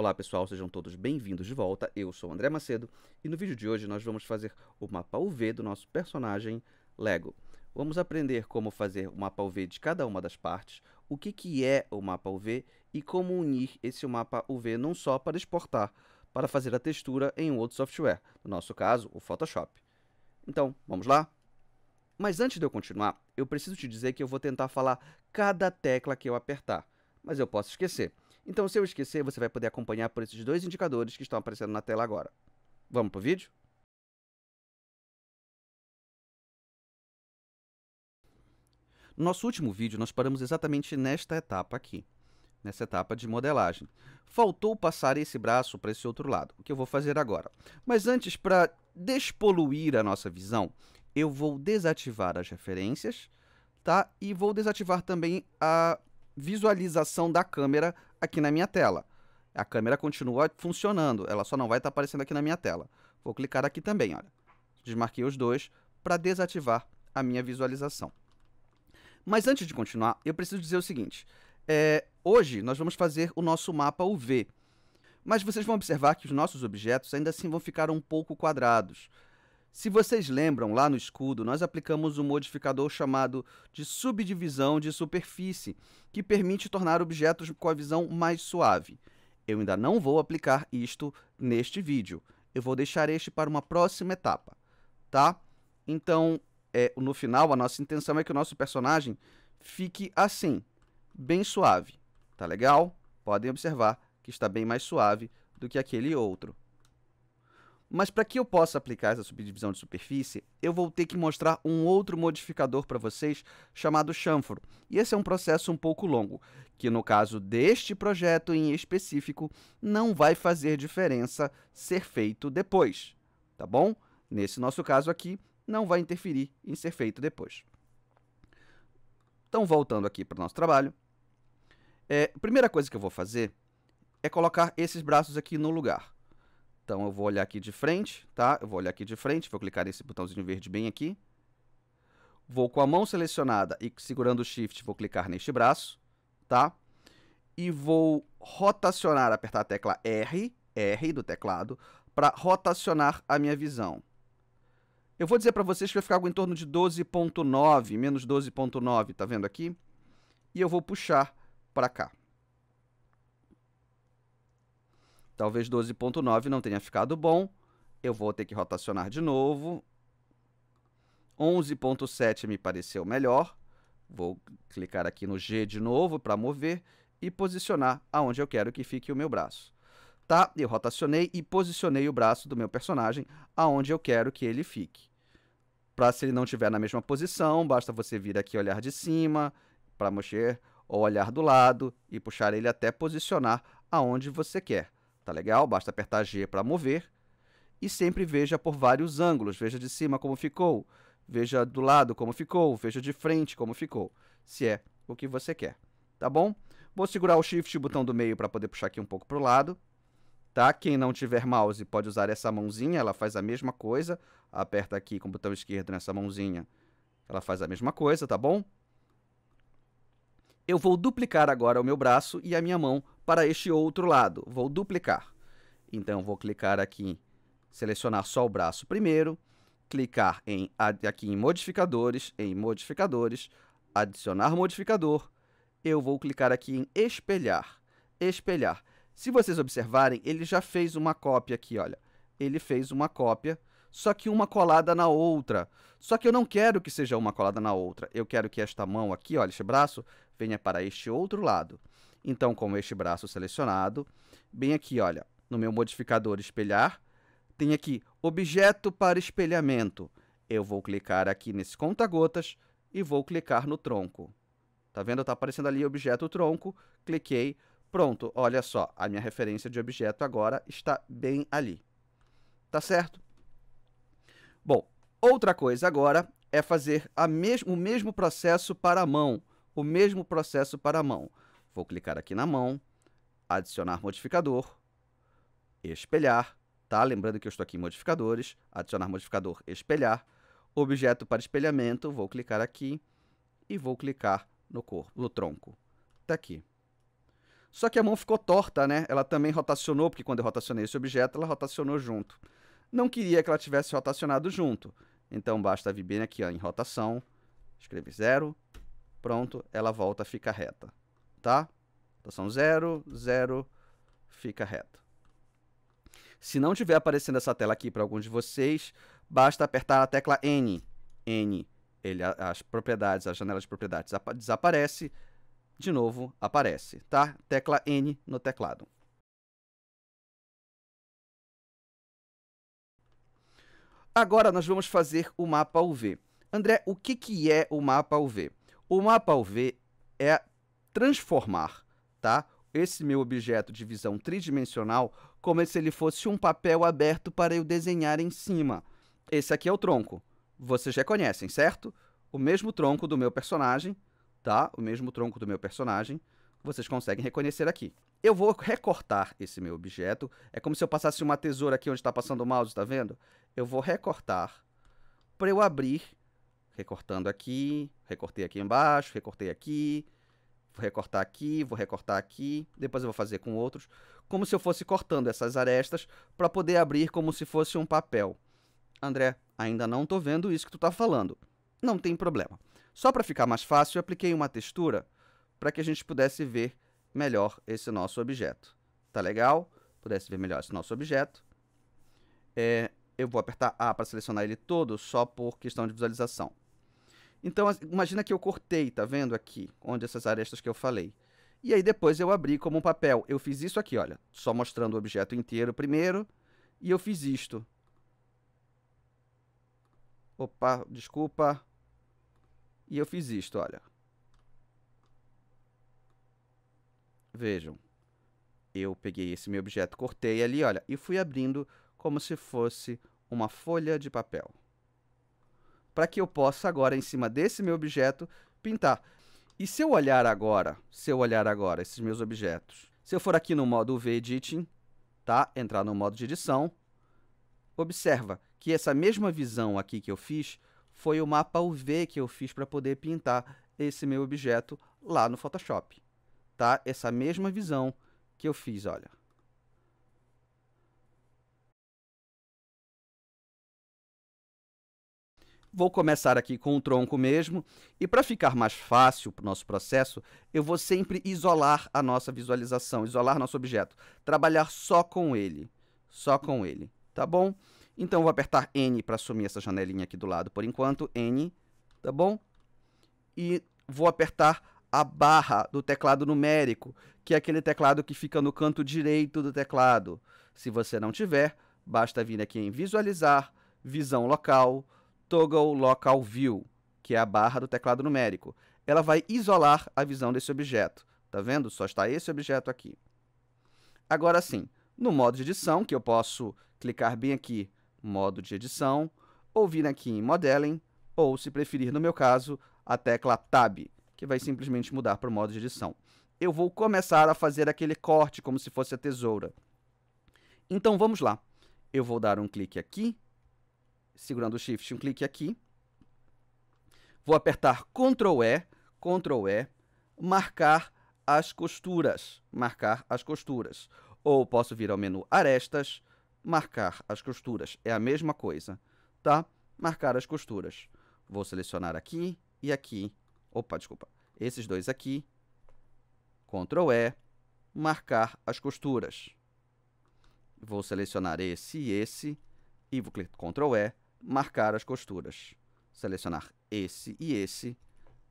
Olá pessoal, sejam todos bem-vindos de volta. Eu sou André Macedo e no vídeo de hoje nós vamos fazer o mapa UV do nosso personagem Lego. Vamos aprender como fazer o mapa UV de cada uma das partes, o que, que é o mapa UV e como unir esse mapa UV não só para exportar, para fazer a textura em um outro software, no nosso caso, o Photoshop. Então, vamos lá? Mas antes de eu continuar, eu preciso te dizer que eu vou tentar falar cada tecla que eu apertar, mas eu posso esquecer. Então, se eu esquecer, você vai poder acompanhar por esses dois indicadores que estão aparecendo na tela agora. Vamos para o vídeo? No nosso último vídeo, nós paramos exatamente nesta etapa aqui, nessa etapa de modelagem. Faltou passar esse braço para esse outro lado, o que eu vou fazer agora. Mas antes, para despoluir a nossa visão, eu vou desativar as referências, tá? E vou desativar também a visualização da câmera aqui na minha tela. A câmera continua funcionando, ela só não vai estar tá aparecendo aqui na minha tela. Vou clicar aqui também, olha. Desmarquei os dois para desativar a minha visualização. Mas antes de continuar, eu preciso dizer o seguinte. É, hoje nós vamos fazer o nosso mapa UV. Mas vocês vão observar que os nossos objetos ainda assim vão ficar um pouco quadrados. Se vocês lembram, lá no escudo nós aplicamos um modificador chamado de subdivisão de superfície, que permite tornar objetos com a visão mais suave. Eu ainda não vou aplicar isto neste vídeo. Eu vou deixar este para uma próxima etapa, tá? Então, é, no final, a nossa intenção é que o nosso personagem fique assim, bem suave, tá legal? Podem observar que está bem mais suave do que aquele outro. Mas para que eu possa aplicar essa subdivisão de superfície, eu vou ter que mostrar um outro modificador para vocês chamado chanfro. E esse é um processo um pouco longo, que no caso deste projeto em específico, não vai fazer diferença ser feito depois, tá bom? Nesse nosso caso aqui, não vai interferir em ser feito depois. Então, voltando aqui para o nosso trabalho, é, a primeira coisa que eu vou fazer é colocar esses braços aqui no lugar. Então eu vou olhar aqui de frente, tá? Eu vou olhar aqui de frente, vou clicar nesse botãozinho verde bem aqui. Vou com a mão selecionada e segurando o Shift, vou clicar neste braço, tá? E vou rotacionar, apertar a tecla R, R do teclado, para rotacionar a minha visão. Eu vou dizer para vocês que vai ficar em torno de 12.9, menos 12.9, tá vendo aqui? E eu vou puxar para cá. Talvez 12.9 não tenha ficado bom. Eu vou ter que rotacionar de novo. 11.7 me pareceu melhor. Vou clicar aqui no G de novo para mover e posicionar aonde eu quero que fique o meu braço. Tá? Eu rotacionei e posicionei o braço do meu personagem aonde eu quero que ele fique. Para se ele não estiver na mesma posição, basta você vir aqui olhar de cima para mexer ou olhar do lado e puxar ele até posicionar aonde você quer. Tá legal? Basta apertar G para mover. E sempre veja por vários ângulos. Veja de cima como ficou, veja do lado como ficou, veja de frente como ficou, se é o que você quer. Tá bom? Vou segurar o Shift e o botão do meio para poder puxar aqui um pouco para o lado. Tá? Quem não tiver mouse pode usar essa mãozinha, ela faz a mesma coisa. Aperta aqui com o botão esquerdo nessa mãozinha, ela faz a mesma coisa, tá bom? Eu vou duplicar agora o meu braço e a minha mão para este outro lado. Vou duplicar. Então vou clicar aqui, selecionar só o braço primeiro, clicar em aqui em modificadores, em modificadores, adicionar modificador. Eu vou clicar aqui em espelhar, espelhar. Se vocês observarem, ele já fez uma cópia aqui, olha. Ele fez uma cópia, só que uma colada na outra. Só que eu não quero que seja uma colada na outra. Eu quero que esta mão aqui, olha, este braço, venha para este outro lado. Então, com este braço selecionado, bem aqui, olha, no meu modificador espelhar, tem aqui objeto para espelhamento. Eu vou clicar aqui nesse conta-gotas e vou clicar no tronco. Tá vendo? Tá aparecendo ali objeto tronco, cliquei, pronto. Olha só, a minha referência de objeto agora está bem ali. Tá certo? Bom, outra coisa agora é fazer mes o mesmo processo para a mão. O mesmo processo para a mão. Vou clicar aqui na mão, adicionar modificador, espelhar, tá? Lembrando que eu estou aqui em modificadores, adicionar modificador, espelhar, objeto para espelhamento, vou clicar aqui e vou clicar no corpo, no tronco. Tá aqui. Só que a mão ficou torta, né? Ela também rotacionou, porque quando eu rotacionei esse objeto, ela rotacionou junto. Não queria que ela tivesse rotacionado junto. Então basta vir bem aqui ó, em rotação, escreve zero, pronto, ela volta a ficar reta tá? Então são zero, zero, fica reto. Se não tiver aparecendo essa tela aqui para alguns de vocês, basta apertar a tecla N. N, ele, as propriedades, a janela de propriedades desaparece, de novo aparece, tá? Tecla N no teclado. Agora nós vamos fazer o mapa UV. André, o que, que é o mapa UV? O mapa UV é transformar, tá? Esse meu objeto de visão tridimensional como se ele fosse um papel aberto para eu desenhar em cima. Esse aqui é o tronco. Vocês reconhecem, certo? O mesmo tronco do meu personagem, tá? O mesmo tronco do meu personagem, vocês conseguem reconhecer aqui. Eu vou recortar esse meu objeto. É como se eu passasse uma tesoura aqui onde está passando o mouse, tá vendo? Eu vou recortar para eu abrir, recortando aqui, recortei aqui embaixo, recortei aqui, Vou recortar aqui, vou recortar aqui, depois eu vou fazer com outros, como se eu fosse cortando essas arestas para poder abrir como se fosse um papel. André, ainda não estou vendo isso que tu está falando. Não tem problema. Só para ficar mais fácil, eu apliquei uma textura para que a gente pudesse ver melhor esse nosso objeto. Tá legal? Pudesse ver melhor esse nosso objeto. É, eu vou apertar A para selecionar ele todo, só por questão de visualização. Então, assim, imagina que eu cortei, tá vendo aqui, onde essas arestas que eu falei. E aí depois eu abri como um papel. Eu fiz isso aqui, olha, só mostrando o objeto inteiro primeiro, e eu fiz isto. Opa, desculpa. E eu fiz isto, olha. Vejam. Eu peguei esse meu objeto, cortei ali, olha, e fui abrindo como se fosse uma folha de papel para que eu possa agora, em cima desse meu objeto, pintar. E se eu olhar agora, se eu olhar agora esses meus objetos, se eu for aqui no modo V Editing, tá? entrar no modo de edição, observa que essa mesma visão aqui que eu fiz foi o mapa UV que eu fiz para poder pintar esse meu objeto lá no Photoshop. Tá? Essa mesma visão que eu fiz, olha. Vou começar aqui com o tronco mesmo, e para ficar mais fácil para o nosso processo, eu vou sempre isolar a nossa visualização, isolar nosso objeto, trabalhar só com ele, só com ele, tá bom? Então, vou apertar N para sumir essa janelinha aqui do lado por enquanto, N, tá bom? E vou apertar a barra do teclado numérico, que é aquele teclado que fica no canto direito do teclado. Se você não tiver, basta vir aqui em Visualizar, Visão Local, Toggle Local View, que é a barra do teclado numérico. Ela vai isolar a visão desse objeto. Tá vendo? Só está esse objeto aqui. Agora sim, no modo de edição, que eu posso clicar bem aqui, modo de edição, ou vir aqui em Modeling, ou se preferir, no meu caso, a tecla Tab, que vai simplesmente mudar para o modo de edição. Eu vou começar a fazer aquele corte como se fosse a tesoura. Então vamos lá. Eu vou dar um clique aqui segurando o Shift, um clique aqui. Vou apertar Ctrl E, Ctrl E, marcar as costuras, marcar as costuras. Ou posso vir ao menu arestas, marcar as costuras. É a mesma coisa, tá? Marcar as costuras. Vou selecionar aqui e aqui. Opa, desculpa. Esses dois aqui. Ctrl E, marcar as costuras. Vou selecionar esse e esse e vou clicar Ctrl E, marcar as costuras. Selecionar esse e esse,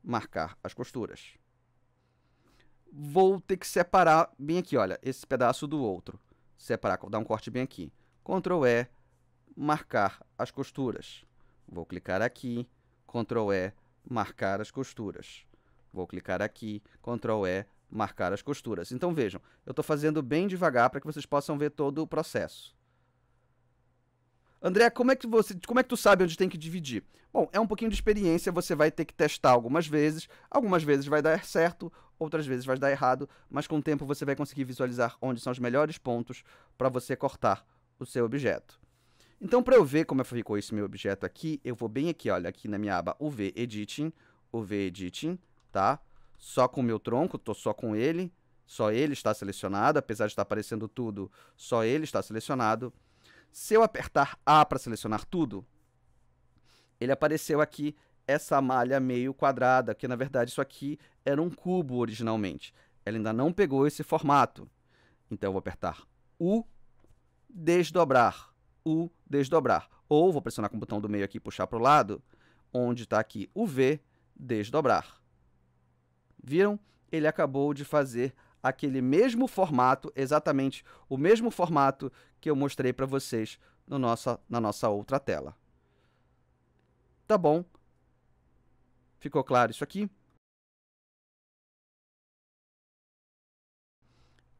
marcar as costuras. Vou ter que separar bem aqui, olha, esse pedaço do outro. Separar, dar um corte bem aqui. Ctrl E, marcar as costuras. Vou clicar aqui, Ctrl E, marcar as costuras. Vou clicar aqui, Ctrl E, marcar as costuras. Então vejam, eu estou fazendo bem devagar para que vocês possam ver todo o processo. André, como é que você, como é que tu sabe onde tem que dividir? Bom, é um pouquinho de experiência, você vai ter que testar algumas vezes, algumas vezes vai dar certo, outras vezes vai dar errado, mas com o tempo você vai conseguir visualizar onde são os melhores pontos para você cortar o seu objeto. Então, para eu ver como é ficou esse meu objeto aqui, eu vou bem aqui, olha, aqui na minha aba UV Editing, UV Editing, tá? Só com o meu tronco, tô só com ele, só ele está selecionado, apesar de estar aparecendo tudo, só ele está selecionado. Se eu apertar A para selecionar tudo, ele apareceu aqui essa malha meio quadrada, que na verdade isso aqui era um cubo originalmente. Ela ainda não pegou esse formato. Então eu vou apertar U, desdobrar, U, desdobrar. Ou vou pressionar com o botão do meio aqui e puxar para o lado, onde está aqui o V, desdobrar. Viram? Ele acabou de fazer aquele mesmo formato, exatamente o mesmo formato que eu mostrei para vocês no nossa, na nossa outra tela. Tá bom? Ficou claro isso aqui?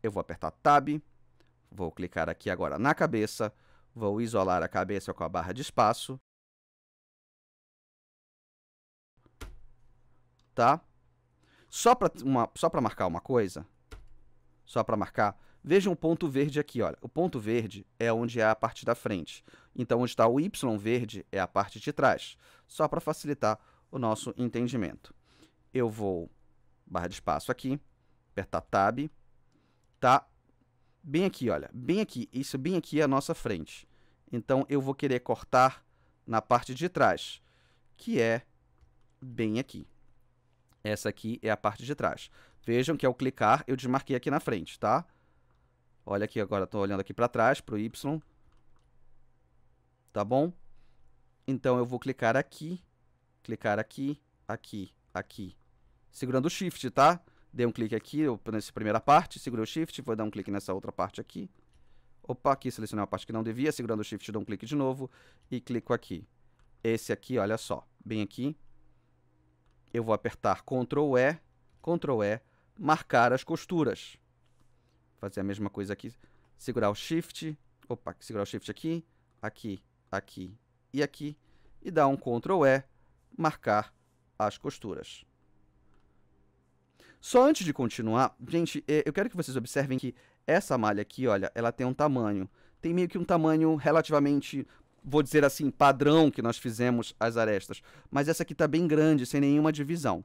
Eu vou apertar Tab, vou clicar aqui agora na cabeça, vou isolar a cabeça com a barra de espaço. Tá? Só para marcar uma coisa, só para marcar, Veja um ponto verde aqui, olha. O ponto verde é onde é a parte da frente. Então, onde está o Y verde é a parte de trás. Só para facilitar o nosso entendimento. Eu vou barra de espaço aqui, apertar Tab, tá bem aqui, olha, bem aqui, isso bem aqui é a nossa frente. Então, eu vou querer cortar na parte de trás, que é bem aqui. Essa aqui é a parte de trás. Vejam que ao clicar, eu desmarquei aqui na frente, Tá? Olha aqui agora, estou olhando aqui para trás, para o Y. Tá bom? Então eu vou clicar aqui, clicar aqui, aqui, aqui. Segurando o Shift, tá? Dei um clique aqui nessa primeira parte, segurei o Shift, vou dar um clique nessa outra parte aqui. Opa, aqui selecionei uma parte que não devia, segurando o Shift dou um clique de novo e clico aqui. Esse aqui, olha só, bem aqui. Eu vou apertar Ctrl E, Ctrl E, marcar as costuras. Fazer a mesma coisa aqui. Segurar o Shift. Opa, segurar o Shift aqui, aqui, aqui e aqui. E dar um Ctrl E, marcar as costuras. Só antes de continuar, gente, é, eu quero que vocês observem que essa malha aqui, olha, ela tem um tamanho. Tem meio que um tamanho relativamente, vou dizer assim, padrão que nós fizemos as arestas. Mas essa aqui está bem grande, sem nenhuma divisão.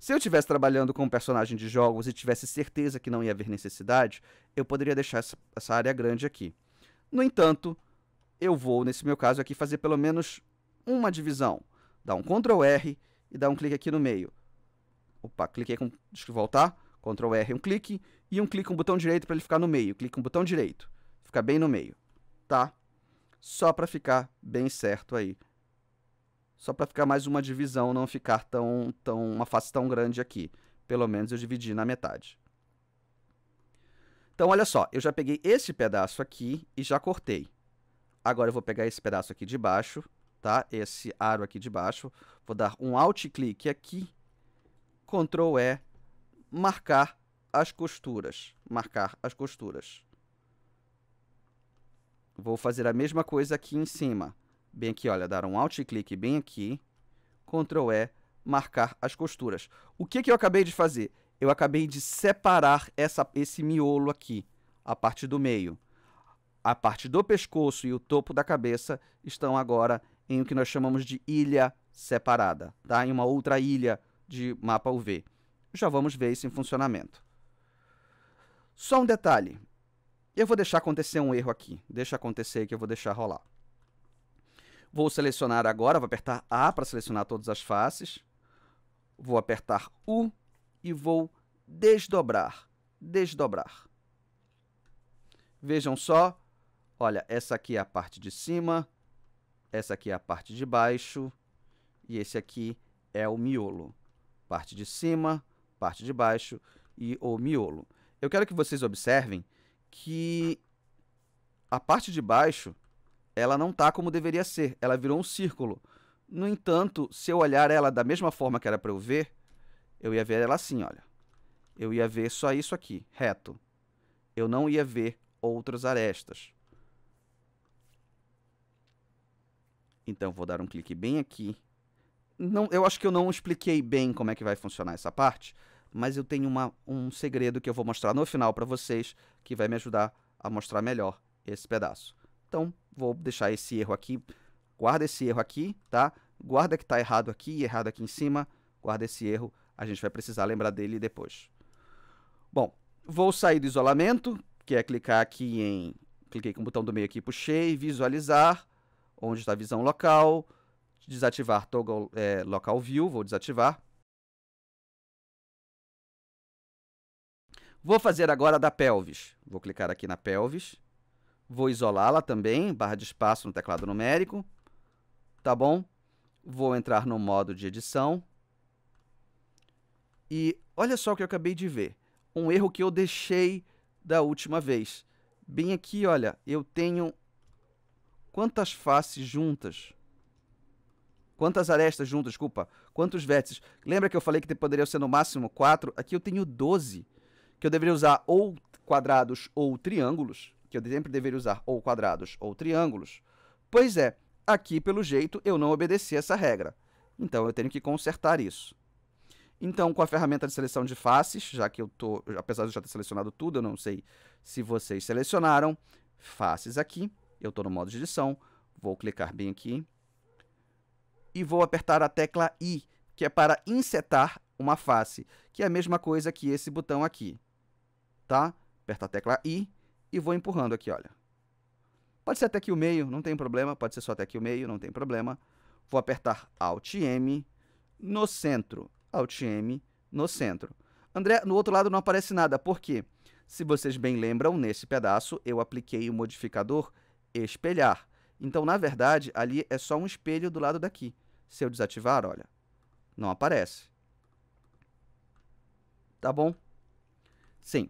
Se eu estivesse trabalhando com um personagem de jogos e tivesse certeza que não ia haver necessidade, eu poderia deixar essa, área grande aqui. No entanto, eu vou, nesse meu caso aqui, fazer pelo menos uma divisão. Dá um Ctrl R e dá um clique aqui no meio. Opa, cliquei com... deixa eu voltar. Ctrl R, um clique. E um clique com o botão direito para ele ficar no meio. Clique com o botão direito. ficar bem no meio. Tá? Só para ficar bem certo aí só para ficar mais uma divisão, não ficar tão, tão uma face tão grande aqui. Pelo menos eu dividi na metade. Então, olha só, eu já peguei esse pedaço aqui e já cortei. Agora eu vou pegar esse pedaço aqui de baixo, tá? Esse aro aqui de baixo. Vou dar um alt clique aqui, Ctrl E, marcar as costuras. Marcar as costuras. Vou fazer a mesma coisa aqui em cima bem aqui, olha, dar um alt clique bem aqui, Ctrl E, marcar as costuras. O que, que eu acabei de fazer? Eu acabei de separar essa, esse miolo aqui, a parte do meio. A parte do pescoço e o topo da cabeça estão agora em o que nós chamamos de ilha separada, tá? em uma outra ilha de mapa UV. Já vamos ver isso em funcionamento. Só um detalhe. Eu vou deixar acontecer um erro aqui. Deixa acontecer que eu vou deixar rolar. Vou selecionar agora, vou apertar A para selecionar todas as faces. Vou apertar U e vou desdobrar, desdobrar. Vejam só, olha, essa aqui é a parte de cima, essa aqui é a parte de baixo e esse aqui é o miolo. Parte de cima, parte de baixo e o miolo. Eu quero que vocês observem que a parte de baixo ela não tá como deveria ser, ela virou um círculo. No entanto, se eu olhar ela da mesma forma que era para eu ver, eu ia ver ela assim, olha. Eu ia ver só isso aqui, reto. Eu não ia ver outras arestas. Então, vou dar um clique bem aqui. Não, eu acho que eu não expliquei bem como é que vai funcionar essa parte, mas eu tenho uma, um segredo que eu vou mostrar no final para vocês, que vai me ajudar a mostrar melhor esse pedaço. Então, vou deixar esse erro aqui, guarda esse erro aqui, tá? Guarda que está errado aqui, errado aqui em cima, guarda esse erro, a gente vai precisar lembrar dele depois. Bom, vou sair do isolamento, que é clicar aqui em, cliquei com o botão do meio aqui, puxei, visualizar, onde está a visão local, desativar toggle é, local view, vou desativar. Vou fazer agora da pelvis. Vou clicar aqui na pelvis. Vou isolá-la também, barra de espaço no teclado numérico. Tá bom? Vou entrar no modo de edição. E olha só o que eu acabei de ver. Um erro que eu deixei da última vez. Bem aqui, olha, eu tenho quantas faces juntas? Quantas arestas juntas, desculpa. Quantos vértices? Lembra que eu falei que poderiam ser no máximo 4? Aqui eu tenho 12. Que eu deveria usar ou quadrados ou triângulos que eu sempre deveria usar ou quadrados ou triângulos. Pois é, aqui, pelo jeito, eu não obedeci essa regra. Então, eu tenho que consertar isso. Então, com a ferramenta de seleção de faces, já que eu tô, apesar de eu já ter selecionado tudo, eu não sei se vocês selecionaram, faces aqui, eu estou no modo de edição, vou clicar bem aqui e vou apertar a tecla I, que é para insetar uma face, que é a mesma coisa que esse botão aqui, tá? Aperta a tecla I e vou empurrando aqui, olha. Pode ser até aqui o meio, não tem problema. Pode ser só até aqui o meio, não tem problema. Vou apertar Alt M no centro. Alt M no centro. André, no outro lado não aparece nada. Por quê? Se vocês bem lembram, nesse pedaço eu apliquei o modificador espelhar. Então, na verdade, ali é só um espelho do lado daqui. Se eu desativar, olha, não aparece. Tá bom? Sim.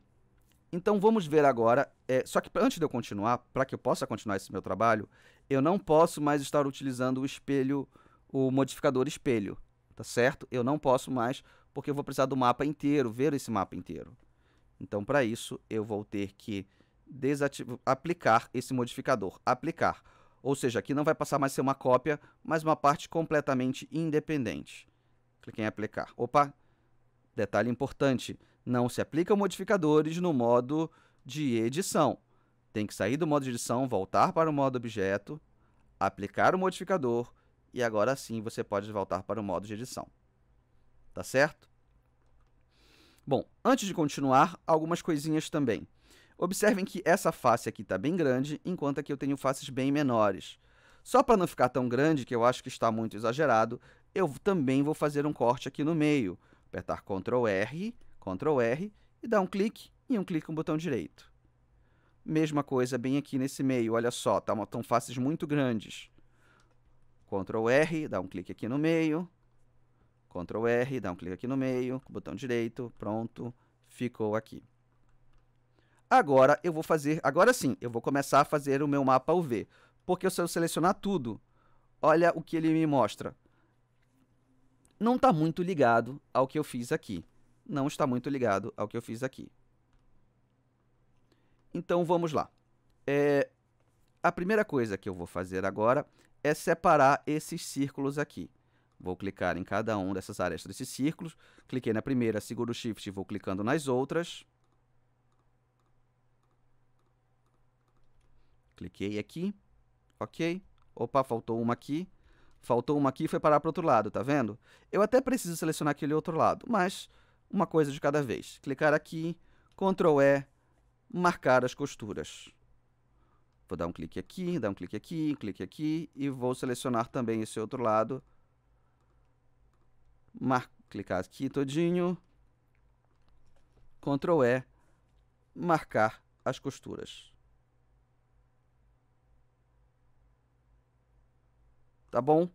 Então vamos ver agora. É, só que antes de eu continuar, para que eu possa continuar esse meu trabalho, eu não posso mais estar utilizando o espelho, o modificador espelho, tá certo? Eu não posso mais, porque eu vou precisar do mapa inteiro, ver esse mapa inteiro. Então para isso eu vou ter que aplicar esse modificador, aplicar. Ou seja, aqui não vai passar mais ser uma cópia, mas uma parte completamente independente. Clique em aplicar. Opa, detalhe importante, não se aplicam modificadores no modo de edição. Tem que sair do modo de edição, voltar para o modo objeto, aplicar o modificador e agora sim você pode voltar para o modo de edição. Tá certo? Bom, antes de continuar, algumas coisinhas também. Observem que essa face aqui está bem grande, enquanto aqui eu tenho faces bem menores. Só para não ficar tão grande, que eu acho que está muito exagerado, eu também vou fazer um corte aqui no meio. Apertar Ctrl R Ctrl R e dá um clique e um clique com o botão direito. Mesma coisa bem aqui nesse meio, olha só, tá uma, faces muito grandes. Ctrl R, dá um clique aqui no meio. Ctrl R, dá um clique aqui no meio, com o botão direito, pronto, ficou aqui. Agora eu vou fazer, agora sim, eu vou começar a fazer o meu mapa UV, porque se eu selecionar tudo, olha o que ele me mostra. Não está muito ligado ao que eu fiz aqui não está muito ligado ao que eu fiz aqui. Então vamos lá. É, a primeira coisa que eu vou fazer agora é separar esses círculos aqui. Vou clicar em cada um dessas arestas desses círculos. Cliquei na primeira, seguro o Shift e vou clicando nas outras. Cliquei aqui. Ok. Opa, faltou uma aqui. Faltou uma aqui e foi parar para o outro lado, tá vendo? Eu até preciso selecionar aquele outro lado, mas uma coisa de cada vez. Clicar aqui, Ctrl E, marcar as costuras. Vou dar um clique aqui, dar um clique aqui, um clique aqui e vou selecionar também esse outro lado. Mar clicar aqui todinho, Ctrl E, marcar as costuras. Tá bom?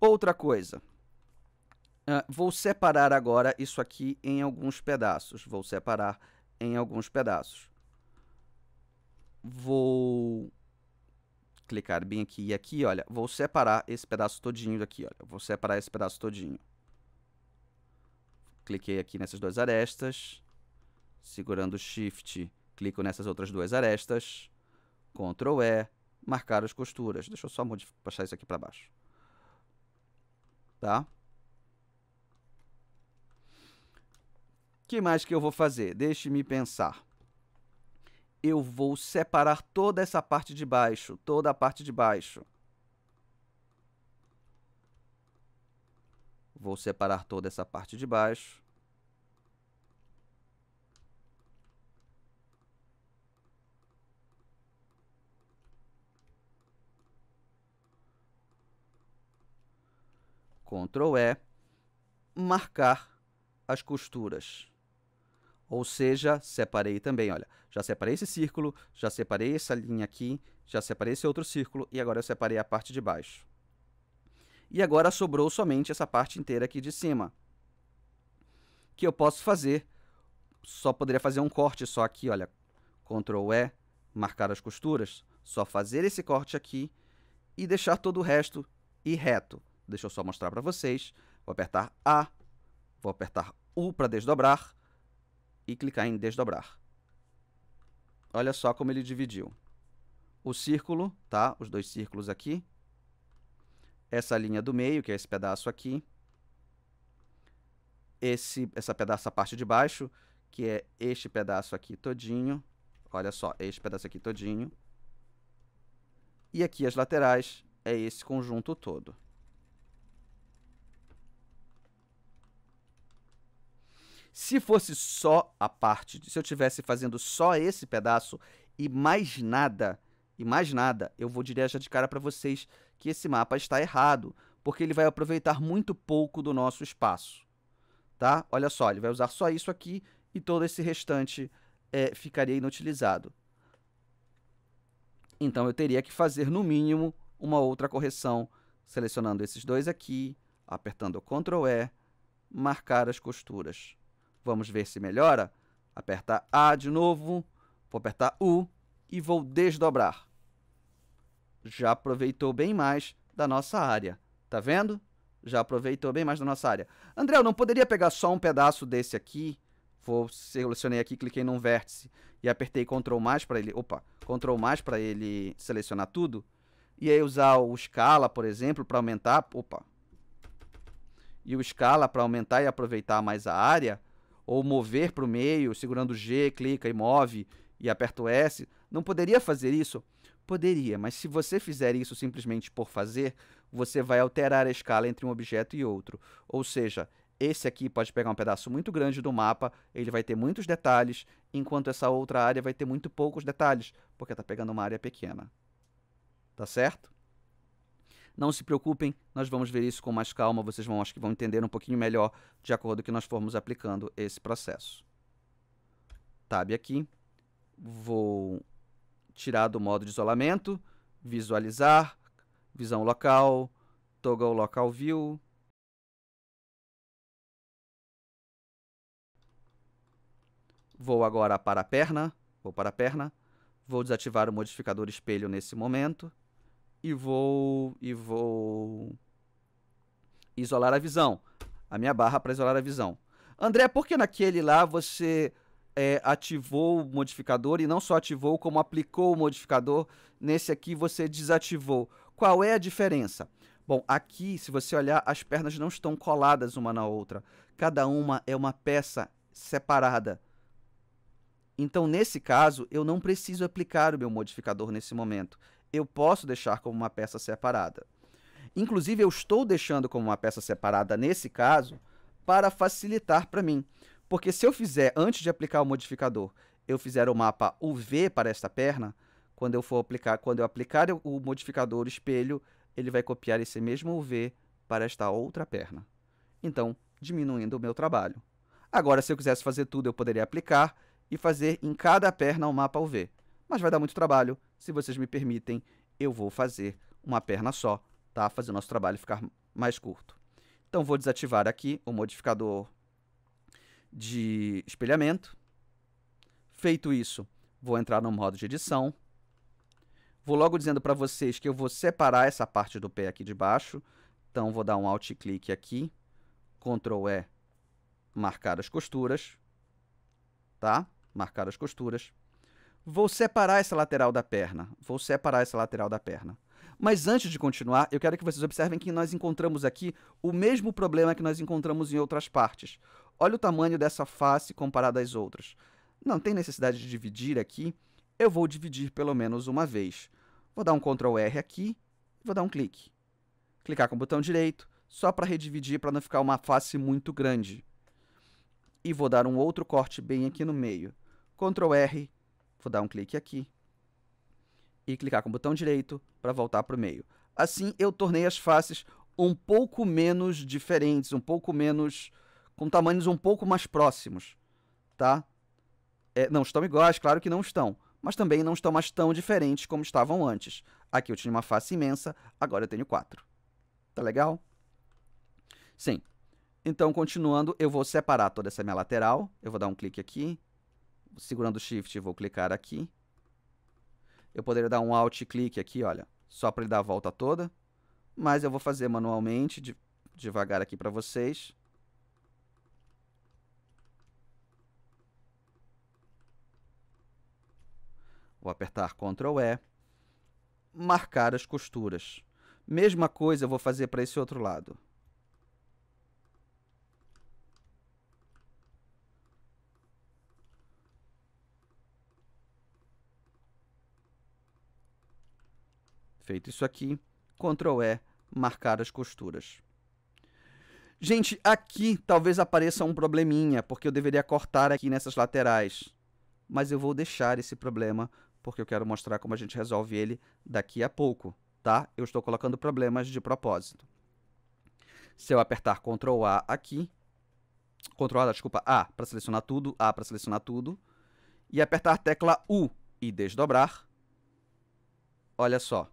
Outra coisa. Uh, vou separar agora isso aqui em alguns pedaços. Vou separar em alguns pedaços. Vou clicar bem aqui e aqui, olha. Vou separar esse pedaço todinho daqui, olha. Vou separar esse pedaço todinho. Cliquei aqui nessas duas arestas. Segurando Shift, clico nessas outras duas arestas. Ctrl E, marcar as costuras. Deixa eu só baixar isso aqui para baixo. Tá? que mais que eu vou fazer? Deixe-me pensar. Eu vou separar toda essa parte de baixo, toda a parte de baixo. Vou separar toda essa parte de baixo. Ctrl E, marcar as costuras. Ou seja, separei também, olha, já separei esse círculo, já separei essa linha aqui, já separei esse outro círculo e agora eu separei a parte de baixo. E agora sobrou somente essa parte inteira aqui de cima. Que eu posso fazer, só poderia fazer um corte só aqui, olha, Ctrl E, marcar as costuras, só fazer esse corte aqui e deixar todo o resto ir reto. Deixa eu só mostrar para vocês, vou apertar A, vou apertar U para desdobrar, e clicar em desdobrar. Olha só como ele dividiu. O círculo, tá? Os dois círculos aqui. Essa linha do meio, que é esse pedaço aqui. Esse, essa pedaço, parte de baixo, que é este pedaço aqui todinho. Olha só, é este pedaço aqui todinho. E aqui as laterais é esse conjunto todo. Se fosse só a parte, se eu tivesse fazendo só esse pedaço e mais nada, e mais nada, eu vou direto já de cara para vocês que esse mapa está errado, porque ele vai aproveitar muito pouco do nosso espaço. Tá? Olha só, ele vai usar só isso aqui e todo esse restante é, ficaria inutilizado. Então eu teria que fazer no mínimo uma outra correção, selecionando esses dois aqui, apertando Ctrl E, marcar as costuras. Vamos ver se melhora. Apertar A de novo, vou apertar U e vou desdobrar. Já aproveitou bem mais da nossa área. Tá vendo? Já aproveitou bem mais da nossa área. André, eu não poderia pegar só um pedaço desse aqui? Vou, selecionei aqui, cliquei num vértice e apertei Ctrl mais para ele, opa, Ctrl mais para ele selecionar tudo. E aí usar o escala, por exemplo, para aumentar, opa, e o escala para aumentar e aproveitar mais a área, ou mover para o meio, segurando G, clica e move e aperta o S. Não poderia fazer isso? Poderia, mas se você fizer isso simplesmente por fazer, você vai alterar a escala entre um objeto e outro. Ou seja, esse aqui pode pegar um pedaço muito grande do mapa, ele vai ter muitos detalhes, enquanto essa outra área vai ter muito poucos detalhes, porque está pegando uma área pequena. Tá certo? Não se preocupem, nós vamos ver isso com mais calma, vocês vão acho que vão entender um pouquinho melhor de acordo que nós formos aplicando esse processo. Tab aqui, vou tirar do modo de isolamento, visualizar, visão local, toggle local view. Vou agora para a perna, vou para a perna, vou desativar o modificador espelho nesse momento e vou e vou isolar a visão. A minha barra para isolar a visão. André, por que naquele lá você é, ativou o modificador e não só ativou, como aplicou o modificador? Nesse aqui você desativou. Qual é a diferença? Bom, aqui, se você olhar, as pernas não estão coladas uma na outra. Cada uma é uma peça separada. Então, nesse caso, eu não preciso aplicar o meu modificador nesse momento eu posso deixar como uma peça separada. Inclusive, eu estou deixando como uma peça separada nesse caso para facilitar para mim. Porque se eu fizer, antes de aplicar o modificador, eu fizer o mapa UV para esta perna, quando eu for aplicar, quando eu aplicar o modificador espelho, ele vai copiar esse mesmo UV para esta outra perna. Então, diminuindo o meu trabalho. Agora, se eu quisesse fazer tudo, eu poderia aplicar e fazer em cada perna um mapa UV mas vai dar muito trabalho. Se vocês me permitem, eu vou fazer uma perna só, tá? Fazer o nosso trabalho ficar mais curto. Então vou desativar aqui o modificador de espelhamento. Feito isso, vou entrar no modo de edição. Vou logo dizendo para vocês que eu vou separar essa parte do pé aqui de baixo. Então vou dar um alt clique aqui, Ctrl E, marcar as costuras, tá? Marcar as costuras. Vou separar essa lateral da perna. Vou separar essa lateral da perna. Mas antes de continuar, eu quero que vocês observem que nós encontramos aqui o mesmo problema que nós encontramos em outras partes. Olha o tamanho dessa face comparada às outras. Não tem necessidade de dividir aqui. Eu vou dividir pelo menos uma vez. Vou dar um Ctrl R aqui e vou dar um clique. Clicar com o botão direito, só para redividir, para não ficar uma face muito grande. E vou dar um outro corte bem aqui no meio. Ctrl R, Vou dar um clique aqui e clicar com o botão direito para voltar para o meio. Assim, eu tornei as faces um pouco menos diferentes, um pouco menos... com tamanhos um pouco mais próximos, tá? É, não estão iguais, claro que não estão, mas também não estão mais tão diferentes como estavam antes. Aqui eu tinha uma face imensa, agora eu tenho quatro. Tá legal? Sim. Então, continuando, eu vou separar toda essa minha lateral. Eu vou dar um clique aqui segurando o Shift, vou clicar aqui. Eu poderia dar um Alt clique aqui, olha, só para ele dar a volta toda. Mas eu vou fazer manualmente, de, devagar aqui para vocês. Vou apertar Ctrl E, marcar as costuras. Mesma coisa eu vou fazer para esse outro lado. Feito isso aqui, Ctrl E, marcar as costuras. Gente, aqui talvez apareça um probleminha, porque eu deveria cortar aqui nessas laterais. Mas eu vou deixar esse problema, porque eu quero mostrar como a gente resolve ele daqui a pouco, tá? Eu estou colocando problemas de propósito. Se eu apertar Ctrl A aqui, Ctrl A, desculpa, A para selecionar tudo, A para selecionar tudo, e apertar a tecla U e desdobrar, olha só,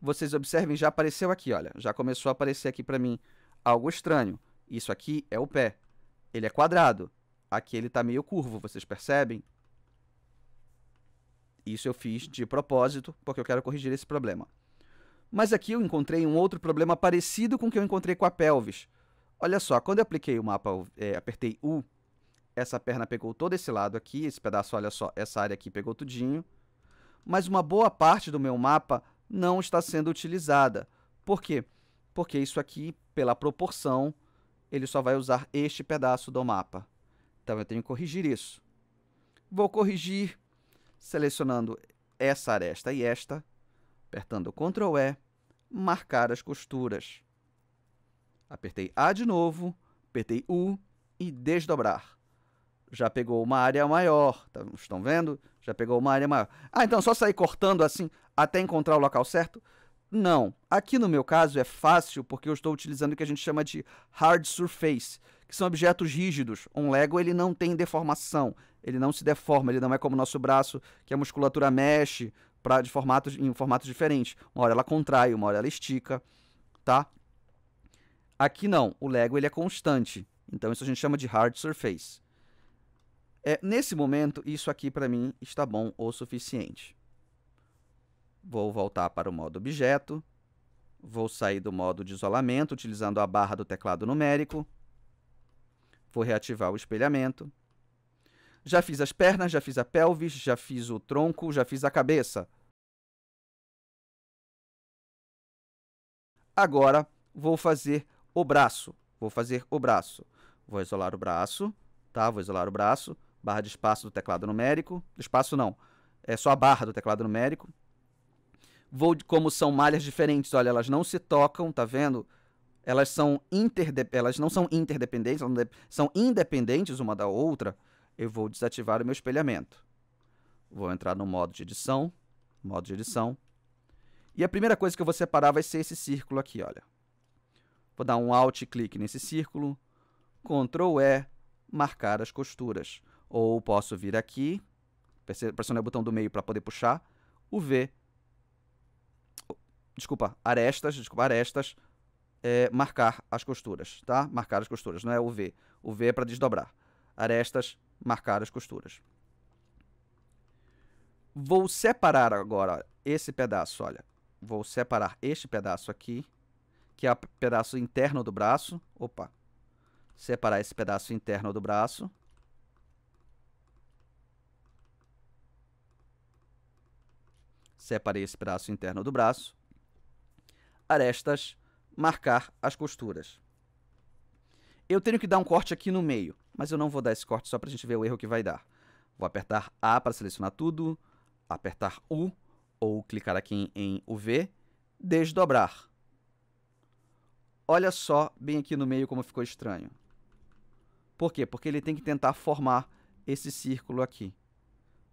vocês observem, já apareceu aqui, olha. Já começou a aparecer aqui para mim algo estranho. Isso aqui é o pé. Ele é quadrado. Aqui ele está meio curvo, vocês percebem? Isso eu fiz de propósito, porque eu quero corrigir esse problema. Mas aqui eu encontrei um outro problema parecido com o que eu encontrei com a pelvis. Olha só, quando eu apliquei o mapa, é, apertei U, essa perna pegou todo esse lado aqui, esse pedaço, olha só, essa área aqui pegou tudinho. Mas uma boa parte do meu mapa não está sendo utilizada. Por quê? Porque isso aqui, pela proporção, ele só vai usar este pedaço do mapa. Então eu tenho que corrigir isso. Vou corrigir selecionando essa aresta e esta, apertando Ctrl E, marcar as costuras. Apertei A de novo, apertei U e desdobrar já pegou uma área maior. Tá, estão vendo? Já pegou uma área maior. Ah, então só sair cortando assim até encontrar o local certo? Não. Aqui no meu caso é fácil porque eu estou utilizando o que a gente chama de hard surface, que são objetos rígidos. Um Lego ele não tem deformação, ele não se deforma, ele não é como o nosso braço, que a musculatura mexe para de formatos, em formatos diferentes. Uma hora ela contrai, uma hora ela estica, tá? Aqui não, o Lego ele é constante. Então isso a gente chama de hard surface. É, nesse momento, isso aqui para mim está bom o suficiente. Vou voltar para o modo objeto. Vou sair do modo de isolamento, utilizando a barra do teclado numérico. Vou reativar o espelhamento. Já fiz as pernas, já fiz a pelvis, já fiz o tronco, já fiz a cabeça. Agora vou fazer o braço. Vou fazer o braço. Vou isolar o braço, tá? Vou isolar o braço barra de espaço do teclado numérico. Espaço não, é só a barra do teclado numérico. Vou, como são malhas diferentes, olha, elas não se tocam, tá vendo? Elas, são interde elas não são interdependentes, são independentes uma da outra. Eu vou desativar o meu espelhamento. Vou entrar no modo de edição, modo de edição. E a primeira coisa que eu vou separar vai ser esse círculo aqui, olha. Vou dar um alt clique nesse círculo, Ctrl E, marcar as costuras. Ou posso vir aqui, pressionar o botão do meio para poder puxar, o V. Desculpa, arestas, desculpa, arestas, é, marcar as costuras, tá? Marcar as costuras, não é o V. O V é para desdobrar. Arestas, marcar as costuras. Vou separar agora esse pedaço, olha. Vou separar este pedaço aqui, que é o pedaço interno do braço. Opa. Separar esse pedaço interno do braço Separei esse braço interno do braço. Arestas, marcar as costuras. Eu tenho que dar um corte aqui no meio, mas eu não vou dar esse corte só para a gente ver o erro que vai dar. Vou apertar A para selecionar tudo, apertar U, ou clicar aqui em UV, desdobrar. Olha só bem aqui no meio como ficou estranho. Por quê? Porque ele tem que tentar formar esse círculo aqui.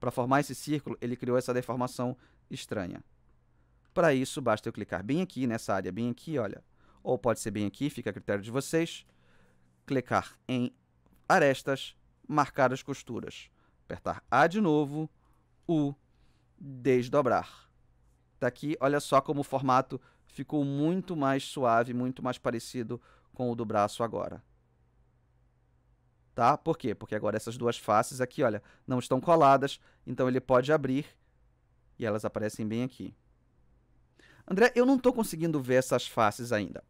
Para formar esse círculo, ele criou essa deformação estranha. Para isso, basta eu clicar bem aqui, nessa área bem aqui, olha. Ou pode ser bem aqui, fica a critério de vocês. Clicar em arestas, marcar as costuras. Apertar A de novo, U, desdobrar. Está aqui, olha só como o formato ficou muito mais suave, muito mais parecido com o do braço agora. Tá? Por quê? Porque agora essas duas faces aqui, olha, não estão coladas, então ele pode abrir e elas aparecem bem aqui. André, eu não estou conseguindo ver essas faces ainda.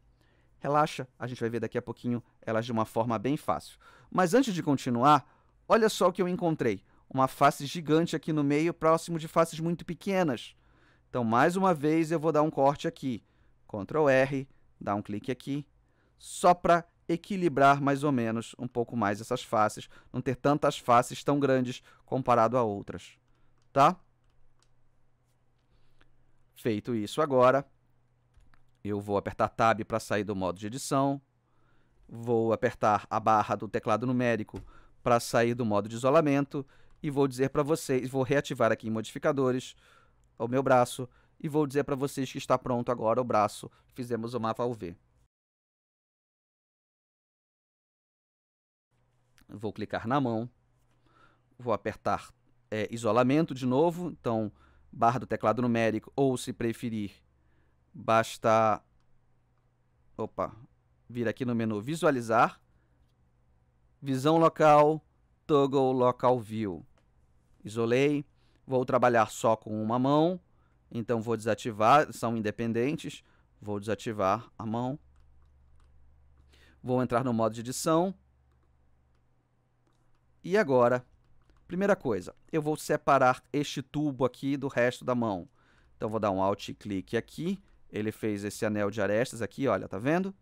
Relaxa, a gente vai ver daqui a pouquinho elas de uma forma bem fácil. Mas antes de continuar, olha só o que eu encontrei. Uma face gigante aqui no meio, próximo de faces muito pequenas. Então, mais uma vez, eu vou dar um corte aqui. Ctrl R, dá um clique aqui, só para equilibrar mais ou menos um pouco mais essas faces, não ter tantas faces tão grandes comparado a outras, tá? Feito isso agora, eu vou apertar Tab para sair do modo de edição, vou apertar a barra do teclado numérico para sair do modo de isolamento e vou dizer para vocês, vou reativar aqui em modificadores o meu braço e vou dizer para vocês que está pronto agora o braço, fizemos uma mapa Vou clicar na mão, vou apertar é, isolamento de novo, então barra do teclado numérico, ou se preferir, basta opa, vir aqui no menu visualizar, visão local, toggle local view. Isolei, vou trabalhar só com uma mão, então vou desativar, são independentes, vou desativar a mão. Vou entrar no modo de edição. E agora Primeira coisa, eu vou separar este tubo aqui do resto da mão. Então vou dar um alt clique aqui, ele fez esse anel de arestas aqui, olha, tá vendo?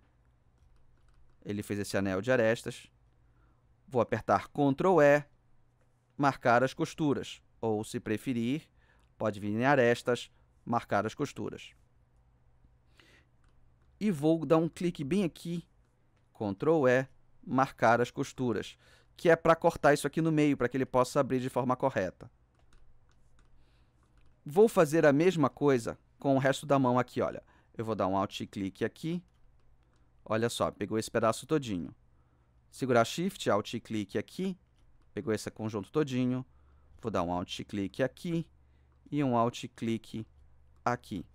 Ele fez esse anel de arestas. Vou apertar Ctrl E, marcar as costuras, ou se preferir, pode vir em arestas, marcar as costuras. E vou dar um clique bem aqui, Ctrl E, marcar as costuras que é para cortar isso aqui no meio, para que ele possa abrir de forma correta. Vou fazer a mesma coisa com o resto da mão aqui, olha. Eu vou dar um alt clique aqui. Olha só, pegou esse pedaço todinho. Segurar shift, alt clique aqui. Pegou esse conjunto todinho. Vou dar um alt clique aqui e um alt clique aqui.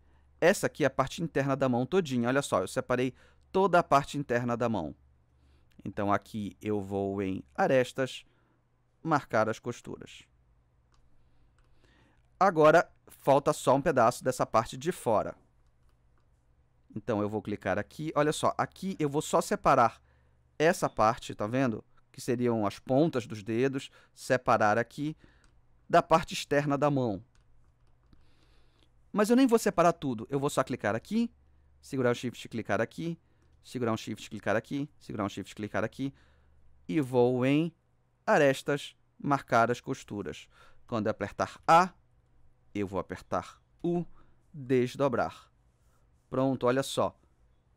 Essa aqui é a parte interna da mão todinha. Olha só, eu separei toda a parte interna da mão. Então aqui eu vou em arestas, marcar as costuras. Agora falta só um pedaço dessa parte de fora. Então eu vou clicar aqui, olha só, aqui eu vou só separar essa parte, tá vendo? Que seriam as pontas dos dedos, separar aqui da parte externa da mão. Mas eu nem vou separar tudo, eu vou só clicar aqui, segurar o shift e clicar aqui, segurar um shift, clicar aqui, segurar um shift, clicar aqui, e vou em arestas, marcar as costuras. Quando eu apertar A, eu vou apertar U, desdobrar. Pronto, olha só.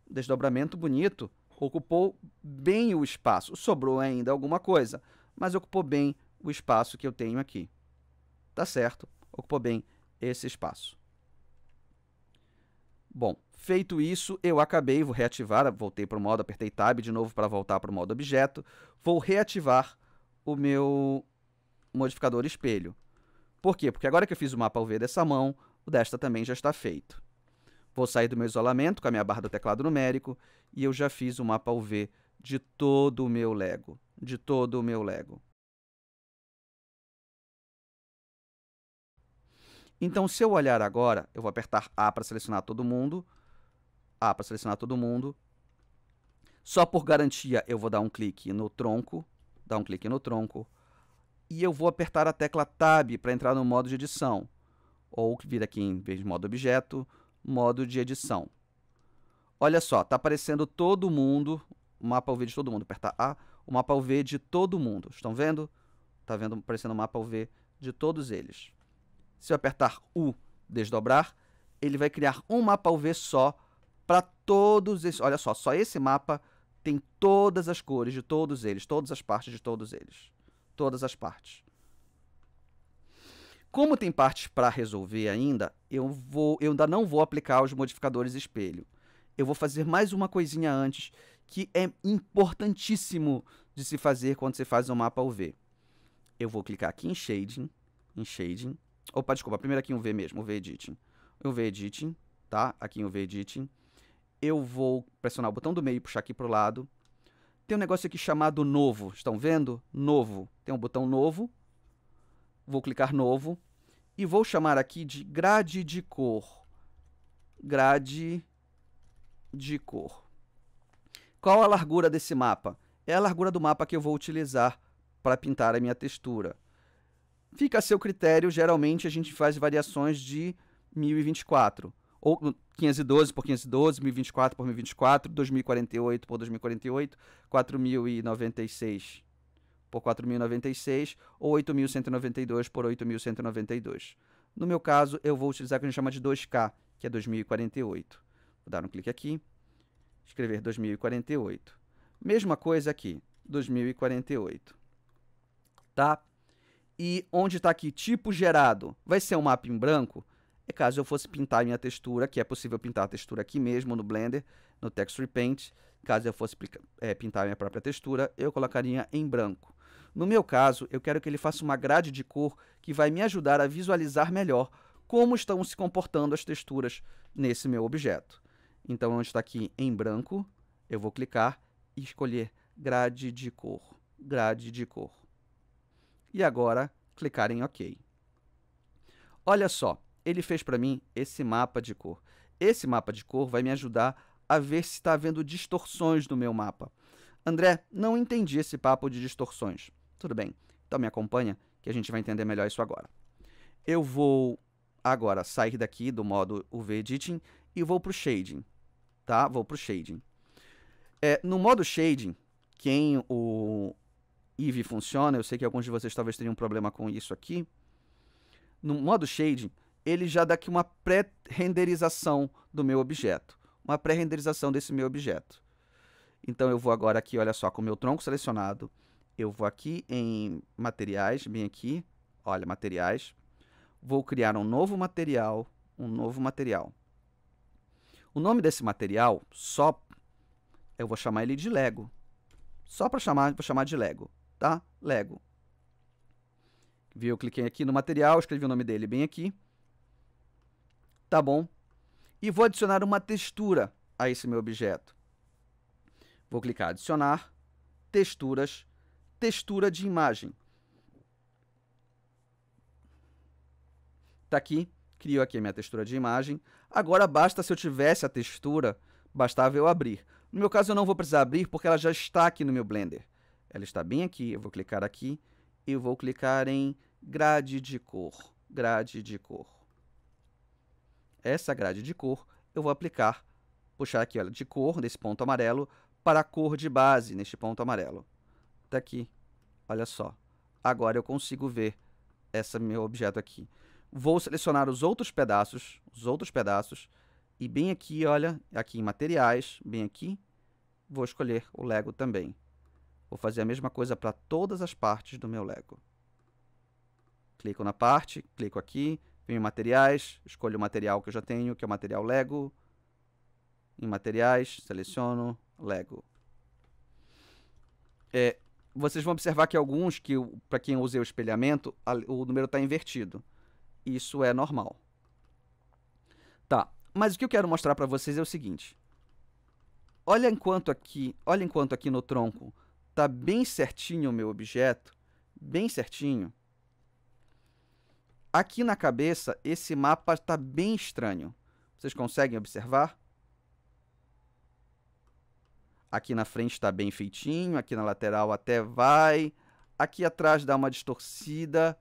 Desdobramento bonito, ocupou bem o espaço. Sobrou ainda alguma coisa, mas ocupou bem o espaço que eu tenho aqui. Tá certo, ocupou bem esse espaço. Bom, Feito isso, eu acabei, vou reativar, voltei para o modo, apertei Tab de novo para voltar para o modo objeto. Vou reativar o meu modificador espelho. Por quê? Porque agora que eu fiz o mapa UV dessa mão, o desta também já está feito. Vou sair do meu isolamento com a minha barra do teclado numérico e eu já fiz o mapa UV de todo o meu Lego. De todo o meu Lego. Então, se eu olhar agora, eu vou apertar A para selecionar todo mundo, a ah, para selecionar todo mundo. Só por garantia eu vou dar um clique no tronco, dar um clique no tronco, e eu vou apertar a tecla Tab para entrar no modo de edição, ou vir aqui em vez de modo objeto, modo de edição. Olha só, está aparecendo todo mundo, o mapa UV de todo mundo, apertar A, o mapa UV de todo mundo, estão vendo? Está vendo aparecendo o mapa UV de todos eles. Se eu apertar U, desdobrar, ele vai criar um mapa UV só para todos esses. Olha só, só esse mapa tem todas as cores de todos eles, todas as partes de todos eles. Todas as partes. Como tem partes para resolver ainda, eu, vou, eu ainda não vou aplicar os modificadores espelho. Eu vou fazer mais uma coisinha antes que é importantíssimo de se fazer quando você faz um mapa UV. Eu vou clicar aqui em Shading, em Shading. Opa, desculpa, primeiro aqui em UV mesmo, UV Editing. UV Editing, tá? Aqui em UV Editing eu vou pressionar o botão do meio e puxar aqui para o lado. Tem um negócio aqui chamado novo, estão vendo? Novo. Tem um botão novo. Vou clicar novo e vou chamar aqui de grade de cor. Grade de cor. Qual a largura desse mapa? É a largura do mapa que eu vou utilizar para pintar a minha textura. Fica a seu critério, geralmente a gente faz variações de 1024 ou 512 por 512, 1024 por 1024, 2048 por 2048, 4096 por 4096 ou 8192 por 8192. No meu caso, eu vou utilizar o que a gente chama de 2K, que é 2048. Vou dar um clique aqui, escrever 2048. Mesma coisa aqui, 2048. Tá? E onde está aqui tipo gerado, vai ser um mapa em branco? E é caso eu fosse pintar minha textura, que é possível pintar a textura aqui mesmo no Blender, no Texture Paint, caso eu fosse é, pintar minha própria textura, eu colocaria em branco. No meu caso, eu quero que ele faça uma grade de cor que vai me ajudar a visualizar melhor como estão se comportando as texturas nesse meu objeto. Então, onde está aqui em branco, eu vou clicar e escolher grade de cor, grade de cor. E agora, clicar em OK. Olha só, ele fez para mim esse mapa de cor. Esse mapa de cor vai me ajudar a ver se está havendo distorções no meu mapa. André, não entendi esse papo de distorções. Tudo bem, então me acompanha que a gente vai entender melhor isso agora. Eu vou agora sair daqui do modo UV Editing e vou para o Shading, tá? Vou para o Shading. É, no modo Shading, quem o Eevee funciona, eu sei que alguns de vocês talvez tenham um problema com isso aqui. No modo Shading, ele já dá aqui uma pré-renderização do meu objeto, uma pré-renderização desse meu objeto. Então eu vou agora aqui, olha só, com o meu tronco selecionado, eu vou aqui em materiais, bem aqui, olha, materiais, vou criar um novo material, um novo material. O nome desse material, só, eu vou chamar ele de Lego. Só para chamar, vou chamar de Lego, tá? Lego. Viu? Eu cliquei aqui no material, escrevi o nome dele bem aqui tá bom? E vou adicionar uma textura a esse meu objeto. Vou clicar adicionar, texturas, textura de imagem. Tá aqui, crio aqui a minha textura de imagem. Agora basta, se eu tivesse a textura, bastava eu abrir. No meu caso eu não vou precisar abrir porque ela já está aqui no meu Blender. Ela está bem aqui, eu vou clicar aqui e vou clicar em grade de cor, grade de cor essa grade de cor, eu vou aplicar, puxar aqui, olha, de cor desse ponto amarelo para a cor de base neste ponto amarelo. Tá aqui, olha só. Agora eu consigo ver esse meu objeto aqui. Vou selecionar os outros pedaços, os outros pedaços, e bem aqui, olha, aqui em materiais, bem aqui, vou escolher o Lego também. Vou fazer a mesma coisa para todas as partes do meu Lego. Clico na parte, clico aqui, Venho em materiais, escolho o material que eu já tenho, que é o material Lego. Em materiais, seleciono Lego. É, vocês vão observar que alguns que, para quem eu usei o espelhamento, a, o número está invertido. Isso é normal. Tá, mas o que eu quero mostrar para vocês é o seguinte. Olha enquanto aqui, olha enquanto aqui no tronco tá bem certinho o meu objeto, bem certinho. Aqui na cabeça, esse mapa está bem estranho. Vocês conseguem observar? Aqui na frente está bem feitinho, aqui na lateral até vai. Aqui atrás dá uma distorcida.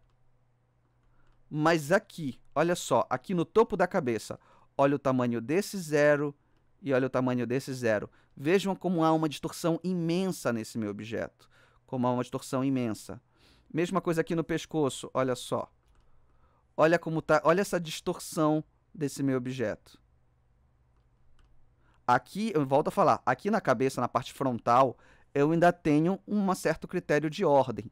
Mas aqui, olha só, aqui no topo da cabeça, olha o tamanho desse zero e olha o tamanho desse zero. Vejam como há uma distorção imensa nesse meu objeto. Como há uma distorção imensa. Mesma coisa aqui no pescoço, olha só. Olha como tá, olha essa distorção desse meu objeto. Aqui, eu volto a falar, aqui na cabeça, na parte frontal, eu ainda tenho um certo critério de ordem.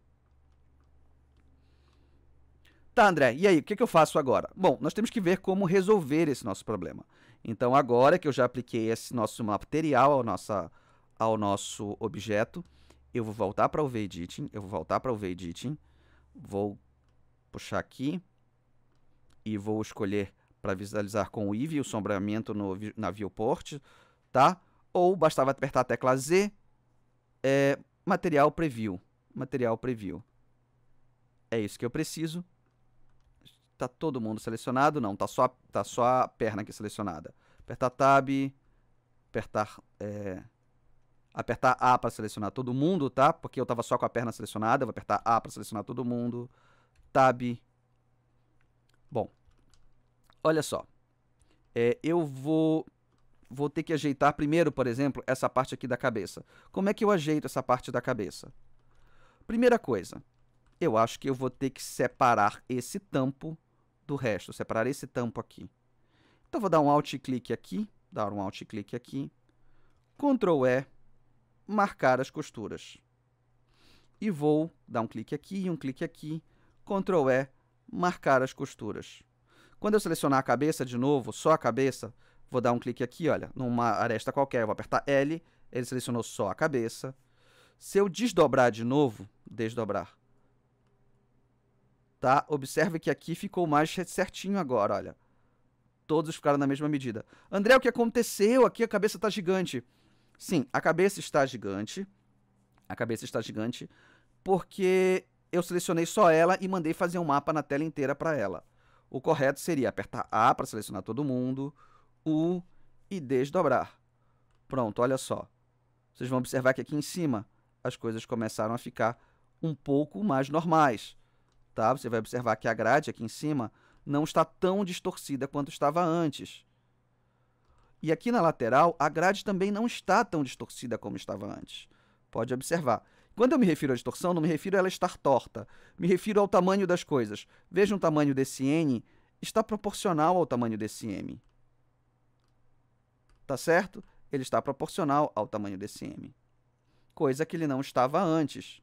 Tá, André, e aí, o que, que eu faço agora? Bom, nós temos que ver como resolver esse nosso problema. Então, agora que eu já apliquei esse nosso material ao, nossa, ao nosso objeto, eu vou voltar para o V-Editing, eu vou voltar para o V-Editing, vou puxar aqui, e vou escolher para visualizar com o IV o sombreamento no, na viewport, tá? Ou bastava apertar a tecla Z, é, material preview, material preview. É isso que eu preciso. Tá todo mundo selecionado? Não, tá só, tá só a perna aqui selecionada. Apertar Tab, apertar, é, apertar A para selecionar todo mundo, tá? Porque eu tava só com a perna selecionada, vou apertar A para selecionar todo mundo. Tab, olha só. É, eu vou vou ter que ajeitar primeiro, por exemplo, essa parte aqui da cabeça. Como é que eu ajeito essa parte da cabeça? Primeira coisa, eu acho que eu vou ter que separar esse tampo do resto, separar esse tampo aqui. Então vou dar um alt clique aqui, dar um alt clique aqui, Ctrl E, marcar as costuras. E vou dar um clique aqui e um clique aqui, Ctrl E, marcar as costuras. Quando eu selecionar a cabeça de novo, só a cabeça, vou dar um clique aqui, olha, numa aresta qualquer, vou apertar L, ele selecionou só a cabeça. Se eu desdobrar de novo, desdobrar, tá? Observe que aqui ficou mais certinho agora, olha. Todos ficaram na mesma medida. André, o que aconteceu? Aqui a cabeça está gigante. Sim, a cabeça está gigante. A cabeça está gigante porque eu selecionei só ela e mandei fazer um mapa na tela inteira para ela. O correto seria apertar A para selecionar todo mundo, U e desdobrar. Pronto, olha só. Vocês vão observar que aqui em cima as coisas começaram a ficar um pouco mais normais. Tá? Você vai observar que a grade aqui em cima não está tão distorcida quanto estava antes. E aqui na lateral, a grade também não está tão distorcida como estava antes. Pode observar. Quando eu me refiro à distorção, não me refiro a ela estar torta. Me refiro ao tamanho das coisas. Veja o tamanho desse N está proporcional ao tamanho desse M. Tá certo? Ele está proporcional ao tamanho desse M. Coisa que ele não estava antes.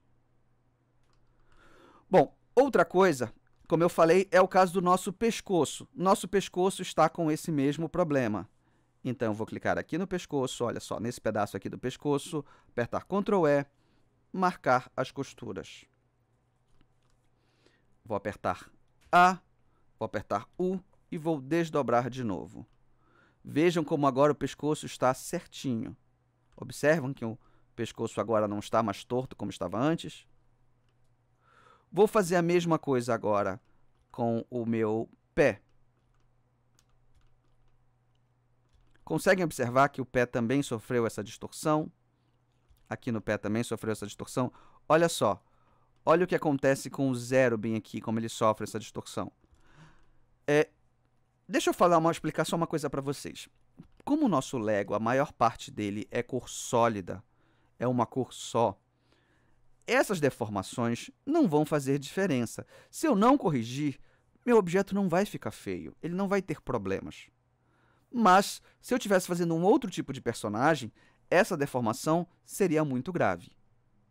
Bom, outra coisa, como eu falei, é o caso do nosso pescoço. Nosso pescoço está com esse mesmo problema. Então, eu vou clicar aqui no pescoço, olha só, nesse pedaço aqui do pescoço, apertar Ctrl E, marcar as costuras. Vou apertar A, vou apertar U e vou desdobrar de novo. Vejam como agora o pescoço está certinho. Observam que o pescoço agora não está mais torto como estava antes. Vou fazer a mesma coisa agora com o meu pé. Conseguem observar que o pé também sofreu essa distorção? aqui no pé também sofreu essa distorção. Olha só, olha o que acontece com o zero bem aqui, como ele sofre essa distorção. É, deixa eu falar uma, explicar só uma coisa para vocês. Como o nosso Lego, a maior parte dele é cor sólida, é uma cor só, essas deformações não vão fazer diferença. Se eu não corrigir, meu objeto não vai ficar feio, ele não vai ter problemas. Mas, se eu estivesse fazendo um outro tipo de personagem, essa deformação seria muito grave.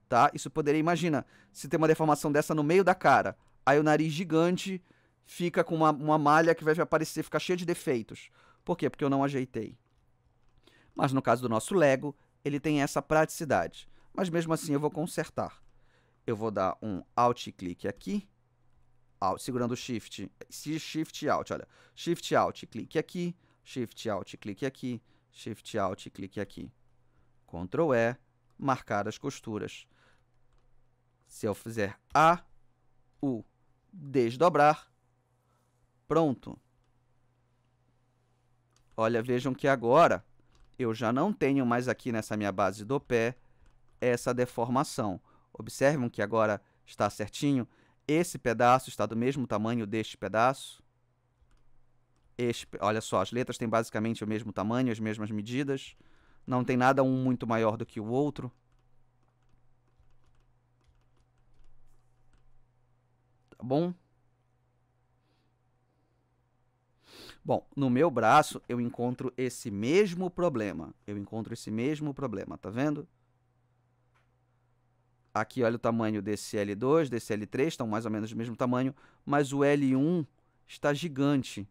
Tá? Isso poderia, imagina, se tem uma deformação dessa no meio da cara, aí o nariz gigante fica com uma, uma malha que vai aparecer, ficar cheia de defeitos. Por quê? Porque eu não ajeitei. Mas no caso do nosso Lego, ele tem essa praticidade. Mas mesmo assim eu vou consertar. Eu vou dar um alt clique aqui, alt, segurando o shift, shift alt, olha. Shift alt, clique aqui, shift alt, clique aqui, shift alt, clique aqui. Ctrl E, marcar as costuras. Se eu fizer A, U, desdobrar, pronto. Olha, vejam que agora eu já não tenho mais aqui nessa minha base do pé essa deformação. Observem que agora está certinho. Esse pedaço está do mesmo tamanho deste pedaço. Este, olha só, as letras têm basicamente o mesmo tamanho, as mesmas medidas. Não tem nada um muito maior do que o outro. Tá bom? Bom, no meu braço eu encontro esse mesmo problema. Eu encontro esse mesmo problema, tá vendo? Aqui olha o tamanho desse L2, desse L3, estão mais ou menos do mesmo tamanho, mas o L1 está gigante.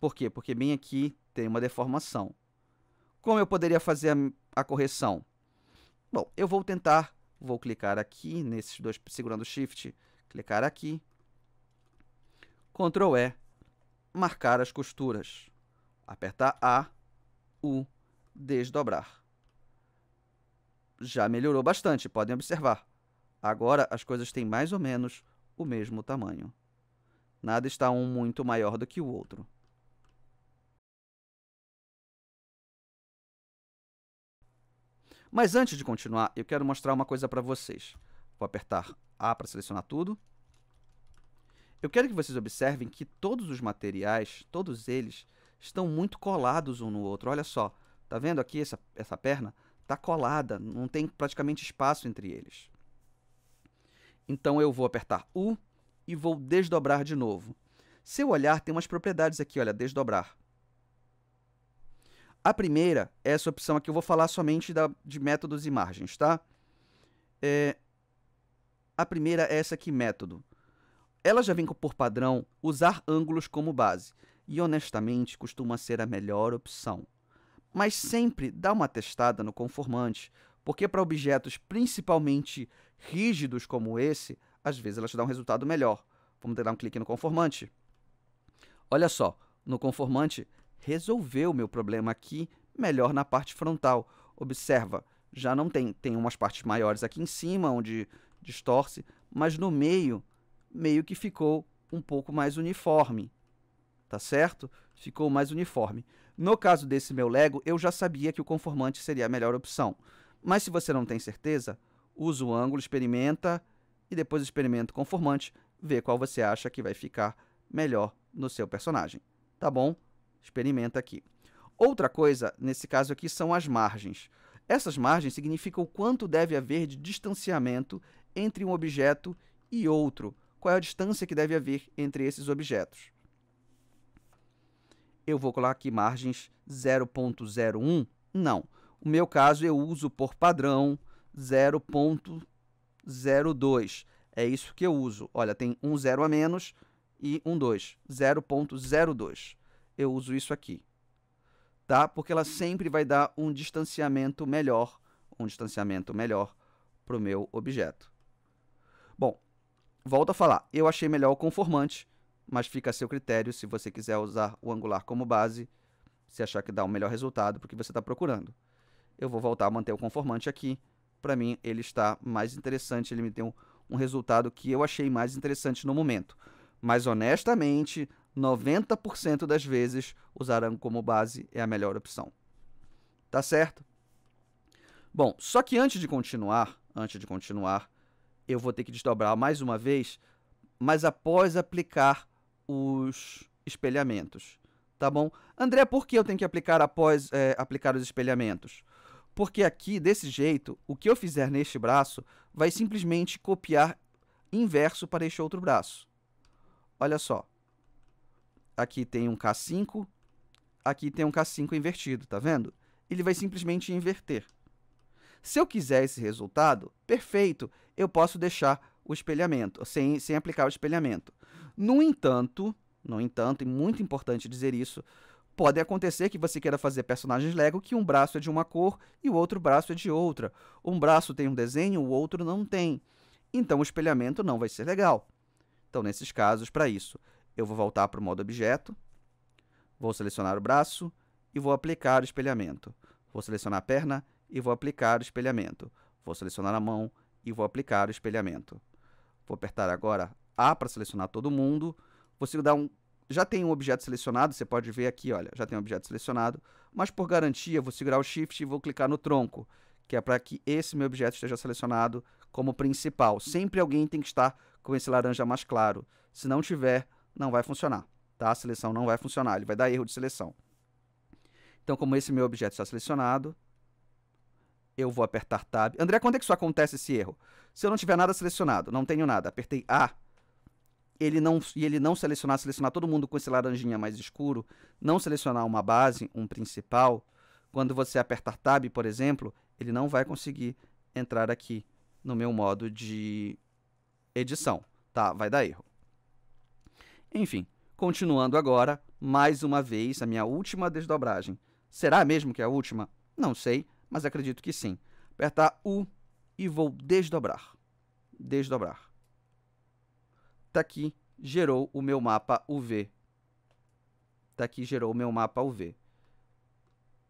Por quê? Porque bem aqui tem uma deformação. Como eu poderia fazer a, a correção? Bom, eu vou tentar, vou clicar aqui nesses dois, segurando Shift, clicar aqui, Ctrl E, marcar as costuras, apertar A, U, desdobrar. Já melhorou bastante, podem observar. Agora as coisas têm mais ou menos o mesmo tamanho. Nada está um muito maior do que o outro. Mas antes de continuar, eu quero mostrar uma coisa para vocês. Vou apertar A para selecionar tudo. Eu quero que vocês observem que todos os materiais, todos eles, estão muito colados um no outro. Olha só, tá vendo aqui essa, essa perna? Tá colada, não tem praticamente espaço entre eles. Então eu vou apertar U e vou desdobrar de novo. Se eu olhar, tem umas propriedades aqui, olha, desdobrar. A primeira é essa opção aqui, eu vou falar somente da, de métodos e margens, tá? É, a primeira é essa aqui, método. Ela já vem por padrão usar ângulos como base, e honestamente costuma ser a melhor opção. Mas sempre dá uma testada no conformante, porque para objetos principalmente rígidos como esse, às vezes ela te dá um resultado melhor. Vamos dar um clique no conformante. Olha só, no conformante resolveu meu problema aqui melhor na parte frontal. Observa, já não tem, tem umas partes maiores aqui em cima, onde distorce, mas no meio, meio que ficou um pouco mais uniforme, tá certo? Ficou mais uniforme. No caso desse meu Lego, eu já sabia que o conformante seria a melhor opção. Mas se você não tem certeza, usa o ângulo, experimenta e depois experimenta o conformante, vê qual você acha que vai ficar melhor no seu personagem, tá bom? experimenta aqui. Outra coisa, nesse caso aqui, são as margens. Essas margens significam o quanto deve haver de distanciamento entre um objeto e outro. Qual é a distância que deve haver entre esses objetos? Eu vou colar aqui margens 0.01? Não. O meu caso, eu uso por padrão 0.02. É isso que eu uso. Olha, tem um zero a menos e um 2. 0.02 eu uso isso aqui. Tá? Porque ela sempre vai dar um distanciamento melhor, um distanciamento melhor para o meu objeto. Bom, volto a falar, eu achei melhor o conformante, mas fica a seu critério se você quiser usar o angular como base, se achar que dá o um melhor resultado para o que você está procurando. Eu vou voltar a manter o conformante aqui, para mim ele está mais interessante, ele me deu um, um resultado que eu achei mais interessante no momento. Mas honestamente, 90% das vezes, usar ângulo como base é a melhor opção. Tá certo? Bom, só que antes de continuar, antes de continuar, eu vou ter que desdobrar mais uma vez, mas após aplicar os espelhamentos, tá bom? André, por que eu tenho que aplicar após é, aplicar os espelhamentos? Porque aqui, desse jeito, o que eu fizer neste braço vai simplesmente copiar inverso para este outro braço. Olha só aqui tem um K5, aqui tem um K5 invertido, tá vendo? Ele vai simplesmente inverter. Se eu quiser esse resultado, perfeito, eu posso deixar o espelhamento, sem, sem aplicar o espelhamento. No entanto, no entanto, e muito importante dizer isso, pode acontecer que você queira fazer personagens Lego que um braço é de uma cor e o outro braço é de outra. Um braço tem um desenho, o outro não tem. Então o espelhamento não vai ser legal. Então, nesses casos, para isso, eu vou voltar para o modo objeto, vou selecionar o braço e vou aplicar o espelhamento. Vou selecionar a perna e vou aplicar o espelhamento. Vou selecionar a mão e vou aplicar o espelhamento. Vou apertar agora A para selecionar todo mundo. Você dá um já tem um objeto selecionado, você pode ver aqui, olha, já tem um objeto selecionado, mas por garantia vou segurar o Shift e vou clicar no tronco, que é para que esse meu objeto esteja selecionado como principal. Sempre alguém tem que estar com esse laranja mais claro. Se não tiver, não vai funcionar, tá? A seleção não vai funcionar, ele vai dar erro de seleção. Então, como esse meu objeto está selecionado, eu vou apertar Tab. André, quando é que isso acontece esse erro? Se eu não tiver nada selecionado, não tenho nada, apertei A, ele não, e ele não selecionar, selecionar todo mundo com esse laranjinha mais escuro, não selecionar uma base, um principal, quando você apertar Tab, por exemplo, ele não vai conseguir entrar aqui no meu modo de edição, tá? Vai dar erro. Enfim, continuando agora, mais uma vez, a minha última desdobragem. Será mesmo que é a última? Não sei, mas acredito que sim. Apertar U e vou desdobrar. Desdobrar. Tá aqui, gerou o meu mapa UV. Tá aqui, gerou o meu mapa UV.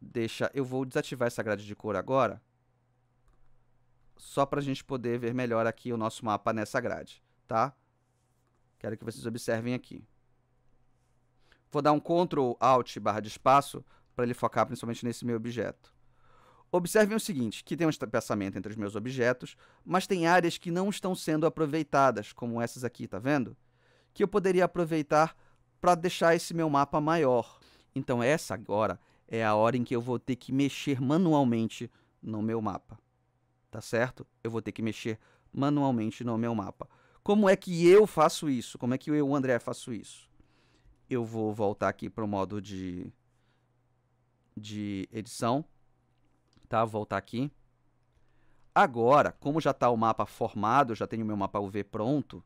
Deixa, eu vou desativar essa grade de cor agora, só para a gente poder ver melhor aqui o nosso mapa nessa grade, tá? Quero que vocês observem aqui. Vou dar um Ctrl Alt barra de espaço para ele focar principalmente nesse meu objeto. Observem o seguinte, que tem um espaçamento entre os meus objetos, mas tem áreas que não estão sendo aproveitadas, como essas aqui, tá vendo? Que eu poderia aproveitar para deixar esse meu mapa maior. Então essa agora é a hora em que eu vou ter que mexer manualmente no meu mapa. Tá certo? Eu vou ter que mexer manualmente no meu mapa. Como é que eu faço isso? Como é que eu, André, faço isso? Eu vou voltar aqui para o modo de, de edição. Tá? Vou voltar aqui. Agora, como já está o mapa formado, já tenho meu mapa UV pronto,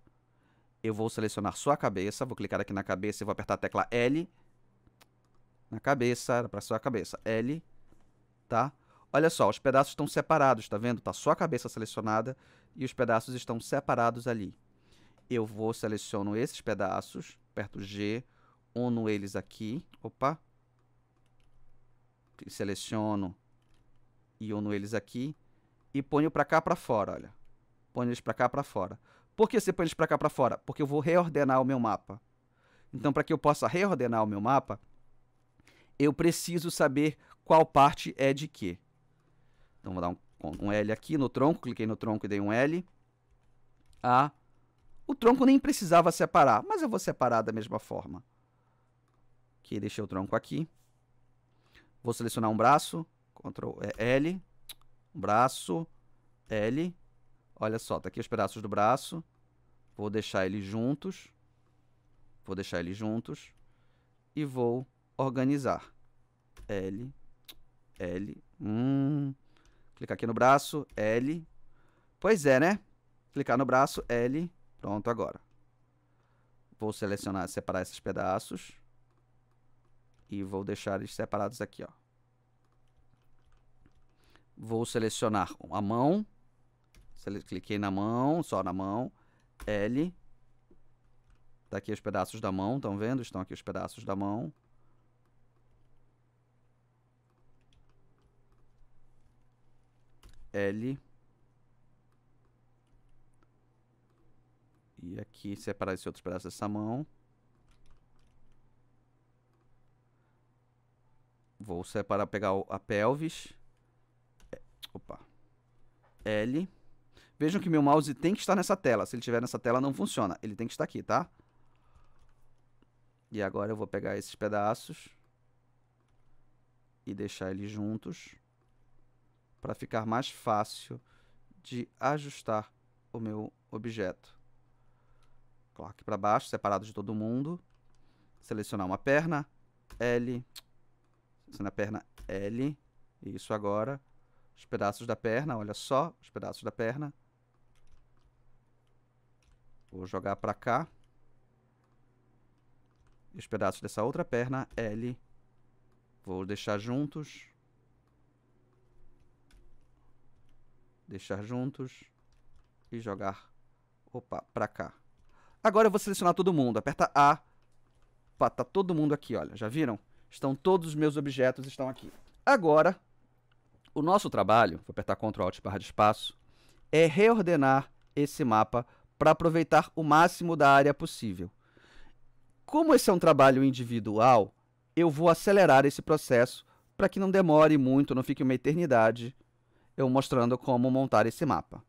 eu vou selecionar sua cabeça, vou clicar aqui na cabeça e vou apertar a tecla L. Na cabeça, para sua cabeça, L, tá? Olha só, os pedaços estão separados, tá vendo? Tá só a cabeça selecionada e os pedaços estão separados ali eu vou, seleciono esses pedaços, aperto G, uno eles aqui, opa, seleciono e uno eles aqui e ponho para cá para fora, olha. Ponho eles para cá para fora. Por que você põe eles para cá para fora? Porque eu vou reordenar o meu mapa. Então, para que eu possa reordenar o meu mapa, eu preciso saber qual parte é de quê. Então, vou dar um, um L aqui no tronco, cliquei no tronco e dei um L. A, o tronco nem precisava separar, mas eu vou separar da mesma forma. Aqui, deixei o tronco aqui. Vou selecionar um braço, Ctrl é, L, braço, L. Olha só, tá aqui os pedaços do braço. Vou deixar eles juntos. Vou deixar eles juntos. E vou organizar. L, L. Hum. Clicar aqui no braço, L. Pois é, né? Clicar no braço, L. Pronto, agora. Vou selecionar, separar esses pedaços. E vou deixar eles separados aqui, ó. Vou selecionar a mão. cliquei na mão, só na mão. L. Tá aqui os pedaços da mão, estão vendo? Estão aqui os pedaços da mão. L. E aqui separar esse outro pedaço dessa mão. Vou separar, pegar a pelvis. É, opa. L. Vejam que meu mouse tem que estar nessa tela. Se ele estiver nessa tela, não funciona. Ele tem que estar aqui, tá? E agora eu vou pegar esses pedaços. E deixar eles juntos. Para ficar mais fácil de ajustar o meu objeto colocar aqui para baixo, separado de todo mundo. Selecionar uma perna, L. Selecionar a perna L. Isso agora. Os pedaços da perna, olha só, os pedaços da perna. Vou jogar para cá. E os pedaços dessa outra perna, L. Vou deixar juntos. Deixar juntos. E jogar, opa, para cá. Agora eu vou selecionar todo mundo. Aperta A. Está tá todo mundo aqui, olha. Já viram? Estão todos os meus objetos estão aqui. Agora, o nosso trabalho, vou apertar Ctrl Alt barra de espaço, é reordenar esse mapa para aproveitar o máximo da área possível. Como esse é um trabalho individual, eu vou acelerar esse processo para que não demore muito, não fique uma eternidade eu mostrando como montar esse mapa.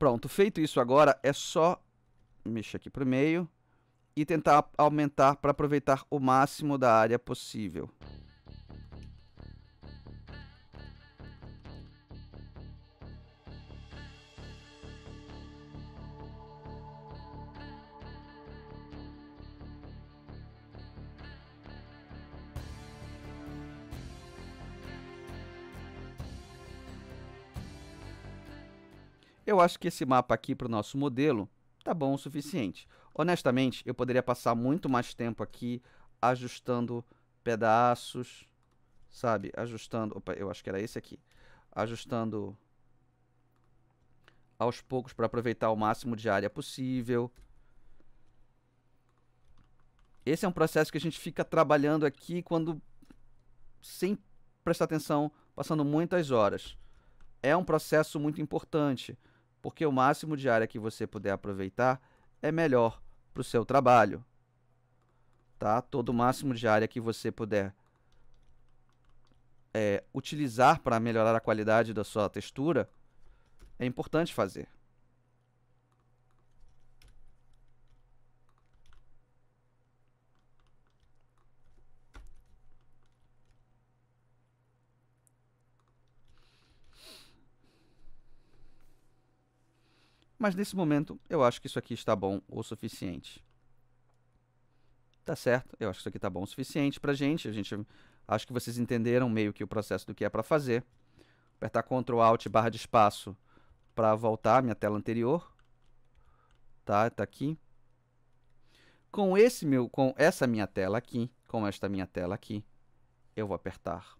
Pronto, feito isso agora, é só mexer aqui para o meio e tentar aumentar para aproveitar o máximo da área possível. Eu acho que esse mapa aqui para o nosso modelo tá bom o suficiente. Honestamente, eu poderia passar muito mais tempo aqui ajustando pedaços, sabe? Ajustando... Opa, eu acho que era esse aqui. Ajustando aos poucos para aproveitar o máximo de área possível. Esse é um processo que a gente fica trabalhando aqui quando sem prestar atenção, passando muitas horas. É um processo muito importante porque o máximo de área que você puder aproveitar é melhor para o seu trabalho. Tá? Todo máximo de área que você puder é, utilizar para melhorar a qualidade da sua textura é importante fazer. Mas nesse momento, eu acho que isso aqui está bom o suficiente. Tá certo? Eu acho que isso aqui está bom o suficiente pra gente. A gente acho que vocês entenderam meio que o processo do que é para fazer. Apertar Ctrl Alt barra de espaço para voltar à minha tela anterior. Tá, tá aqui. Com esse meu, com essa minha tela aqui, com esta minha tela aqui, eu vou apertar.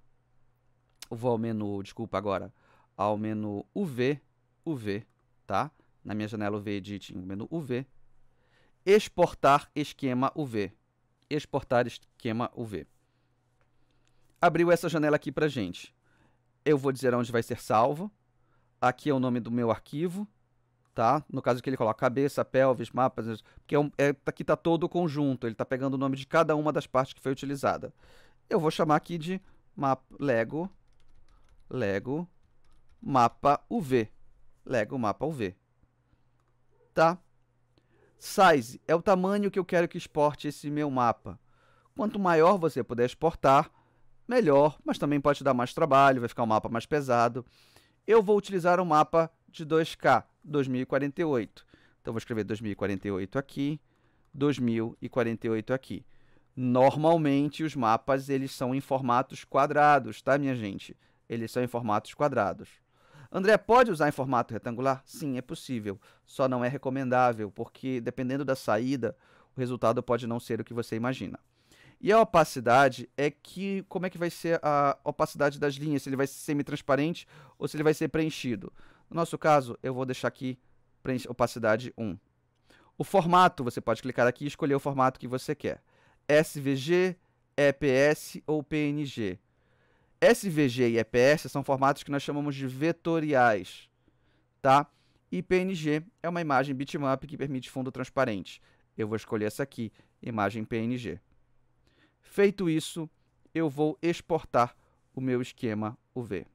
vou ao menu, desculpa agora, ao menu UV, UV, tá? Na minha janela UV Edit, no menu UV. Exportar esquema UV. Exportar esquema UV. Abriu essa janela aqui para gente. Eu vou dizer onde vai ser salvo. Aqui é o nome do meu arquivo. Tá? No caso que ele coloca cabeça, pelvis, mapas, porque é um, é, aqui está todo o conjunto, ele está pegando o nome de cada uma das partes que foi utilizada. Eu vou chamar aqui de map, Lego, Lego, mapa UV, Lego mapa UV tá? Size é o tamanho que eu quero que exporte esse meu mapa. Quanto maior você puder exportar, melhor, mas também pode dar mais trabalho, vai ficar um mapa mais pesado. Eu vou utilizar um mapa de 2K, 2048. Então vou escrever 2048 aqui, 2048 aqui. Normalmente os mapas eles são em formatos quadrados, tá minha gente? Eles são em formatos quadrados. André, pode usar em formato retangular? Sim, é possível. Só não é recomendável, porque dependendo da saída, o resultado pode não ser o que você imagina. E a opacidade é que como é que vai ser a opacidade das linhas, se ele vai ser semi-transparente ou se ele vai ser preenchido. No nosso caso, eu vou deixar aqui opacidade 1. O formato, você pode clicar aqui e escolher o formato que você quer. SVG, EPS ou PNG. SVG e EPS são formatos que nós chamamos de vetoriais, tá? E PNG é uma imagem bitmap que permite fundo transparente. Eu vou escolher essa aqui, imagem PNG. Feito isso, eu vou exportar o meu esquema UV.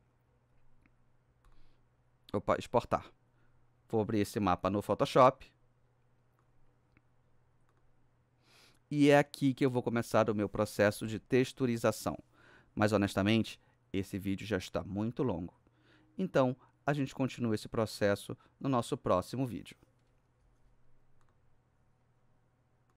Opa, exportar. Vou abrir esse mapa no Photoshop. E é aqui que eu vou começar o meu processo de texturização. Mas honestamente, esse vídeo já está muito longo. Então, a gente continua esse processo no nosso próximo vídeo.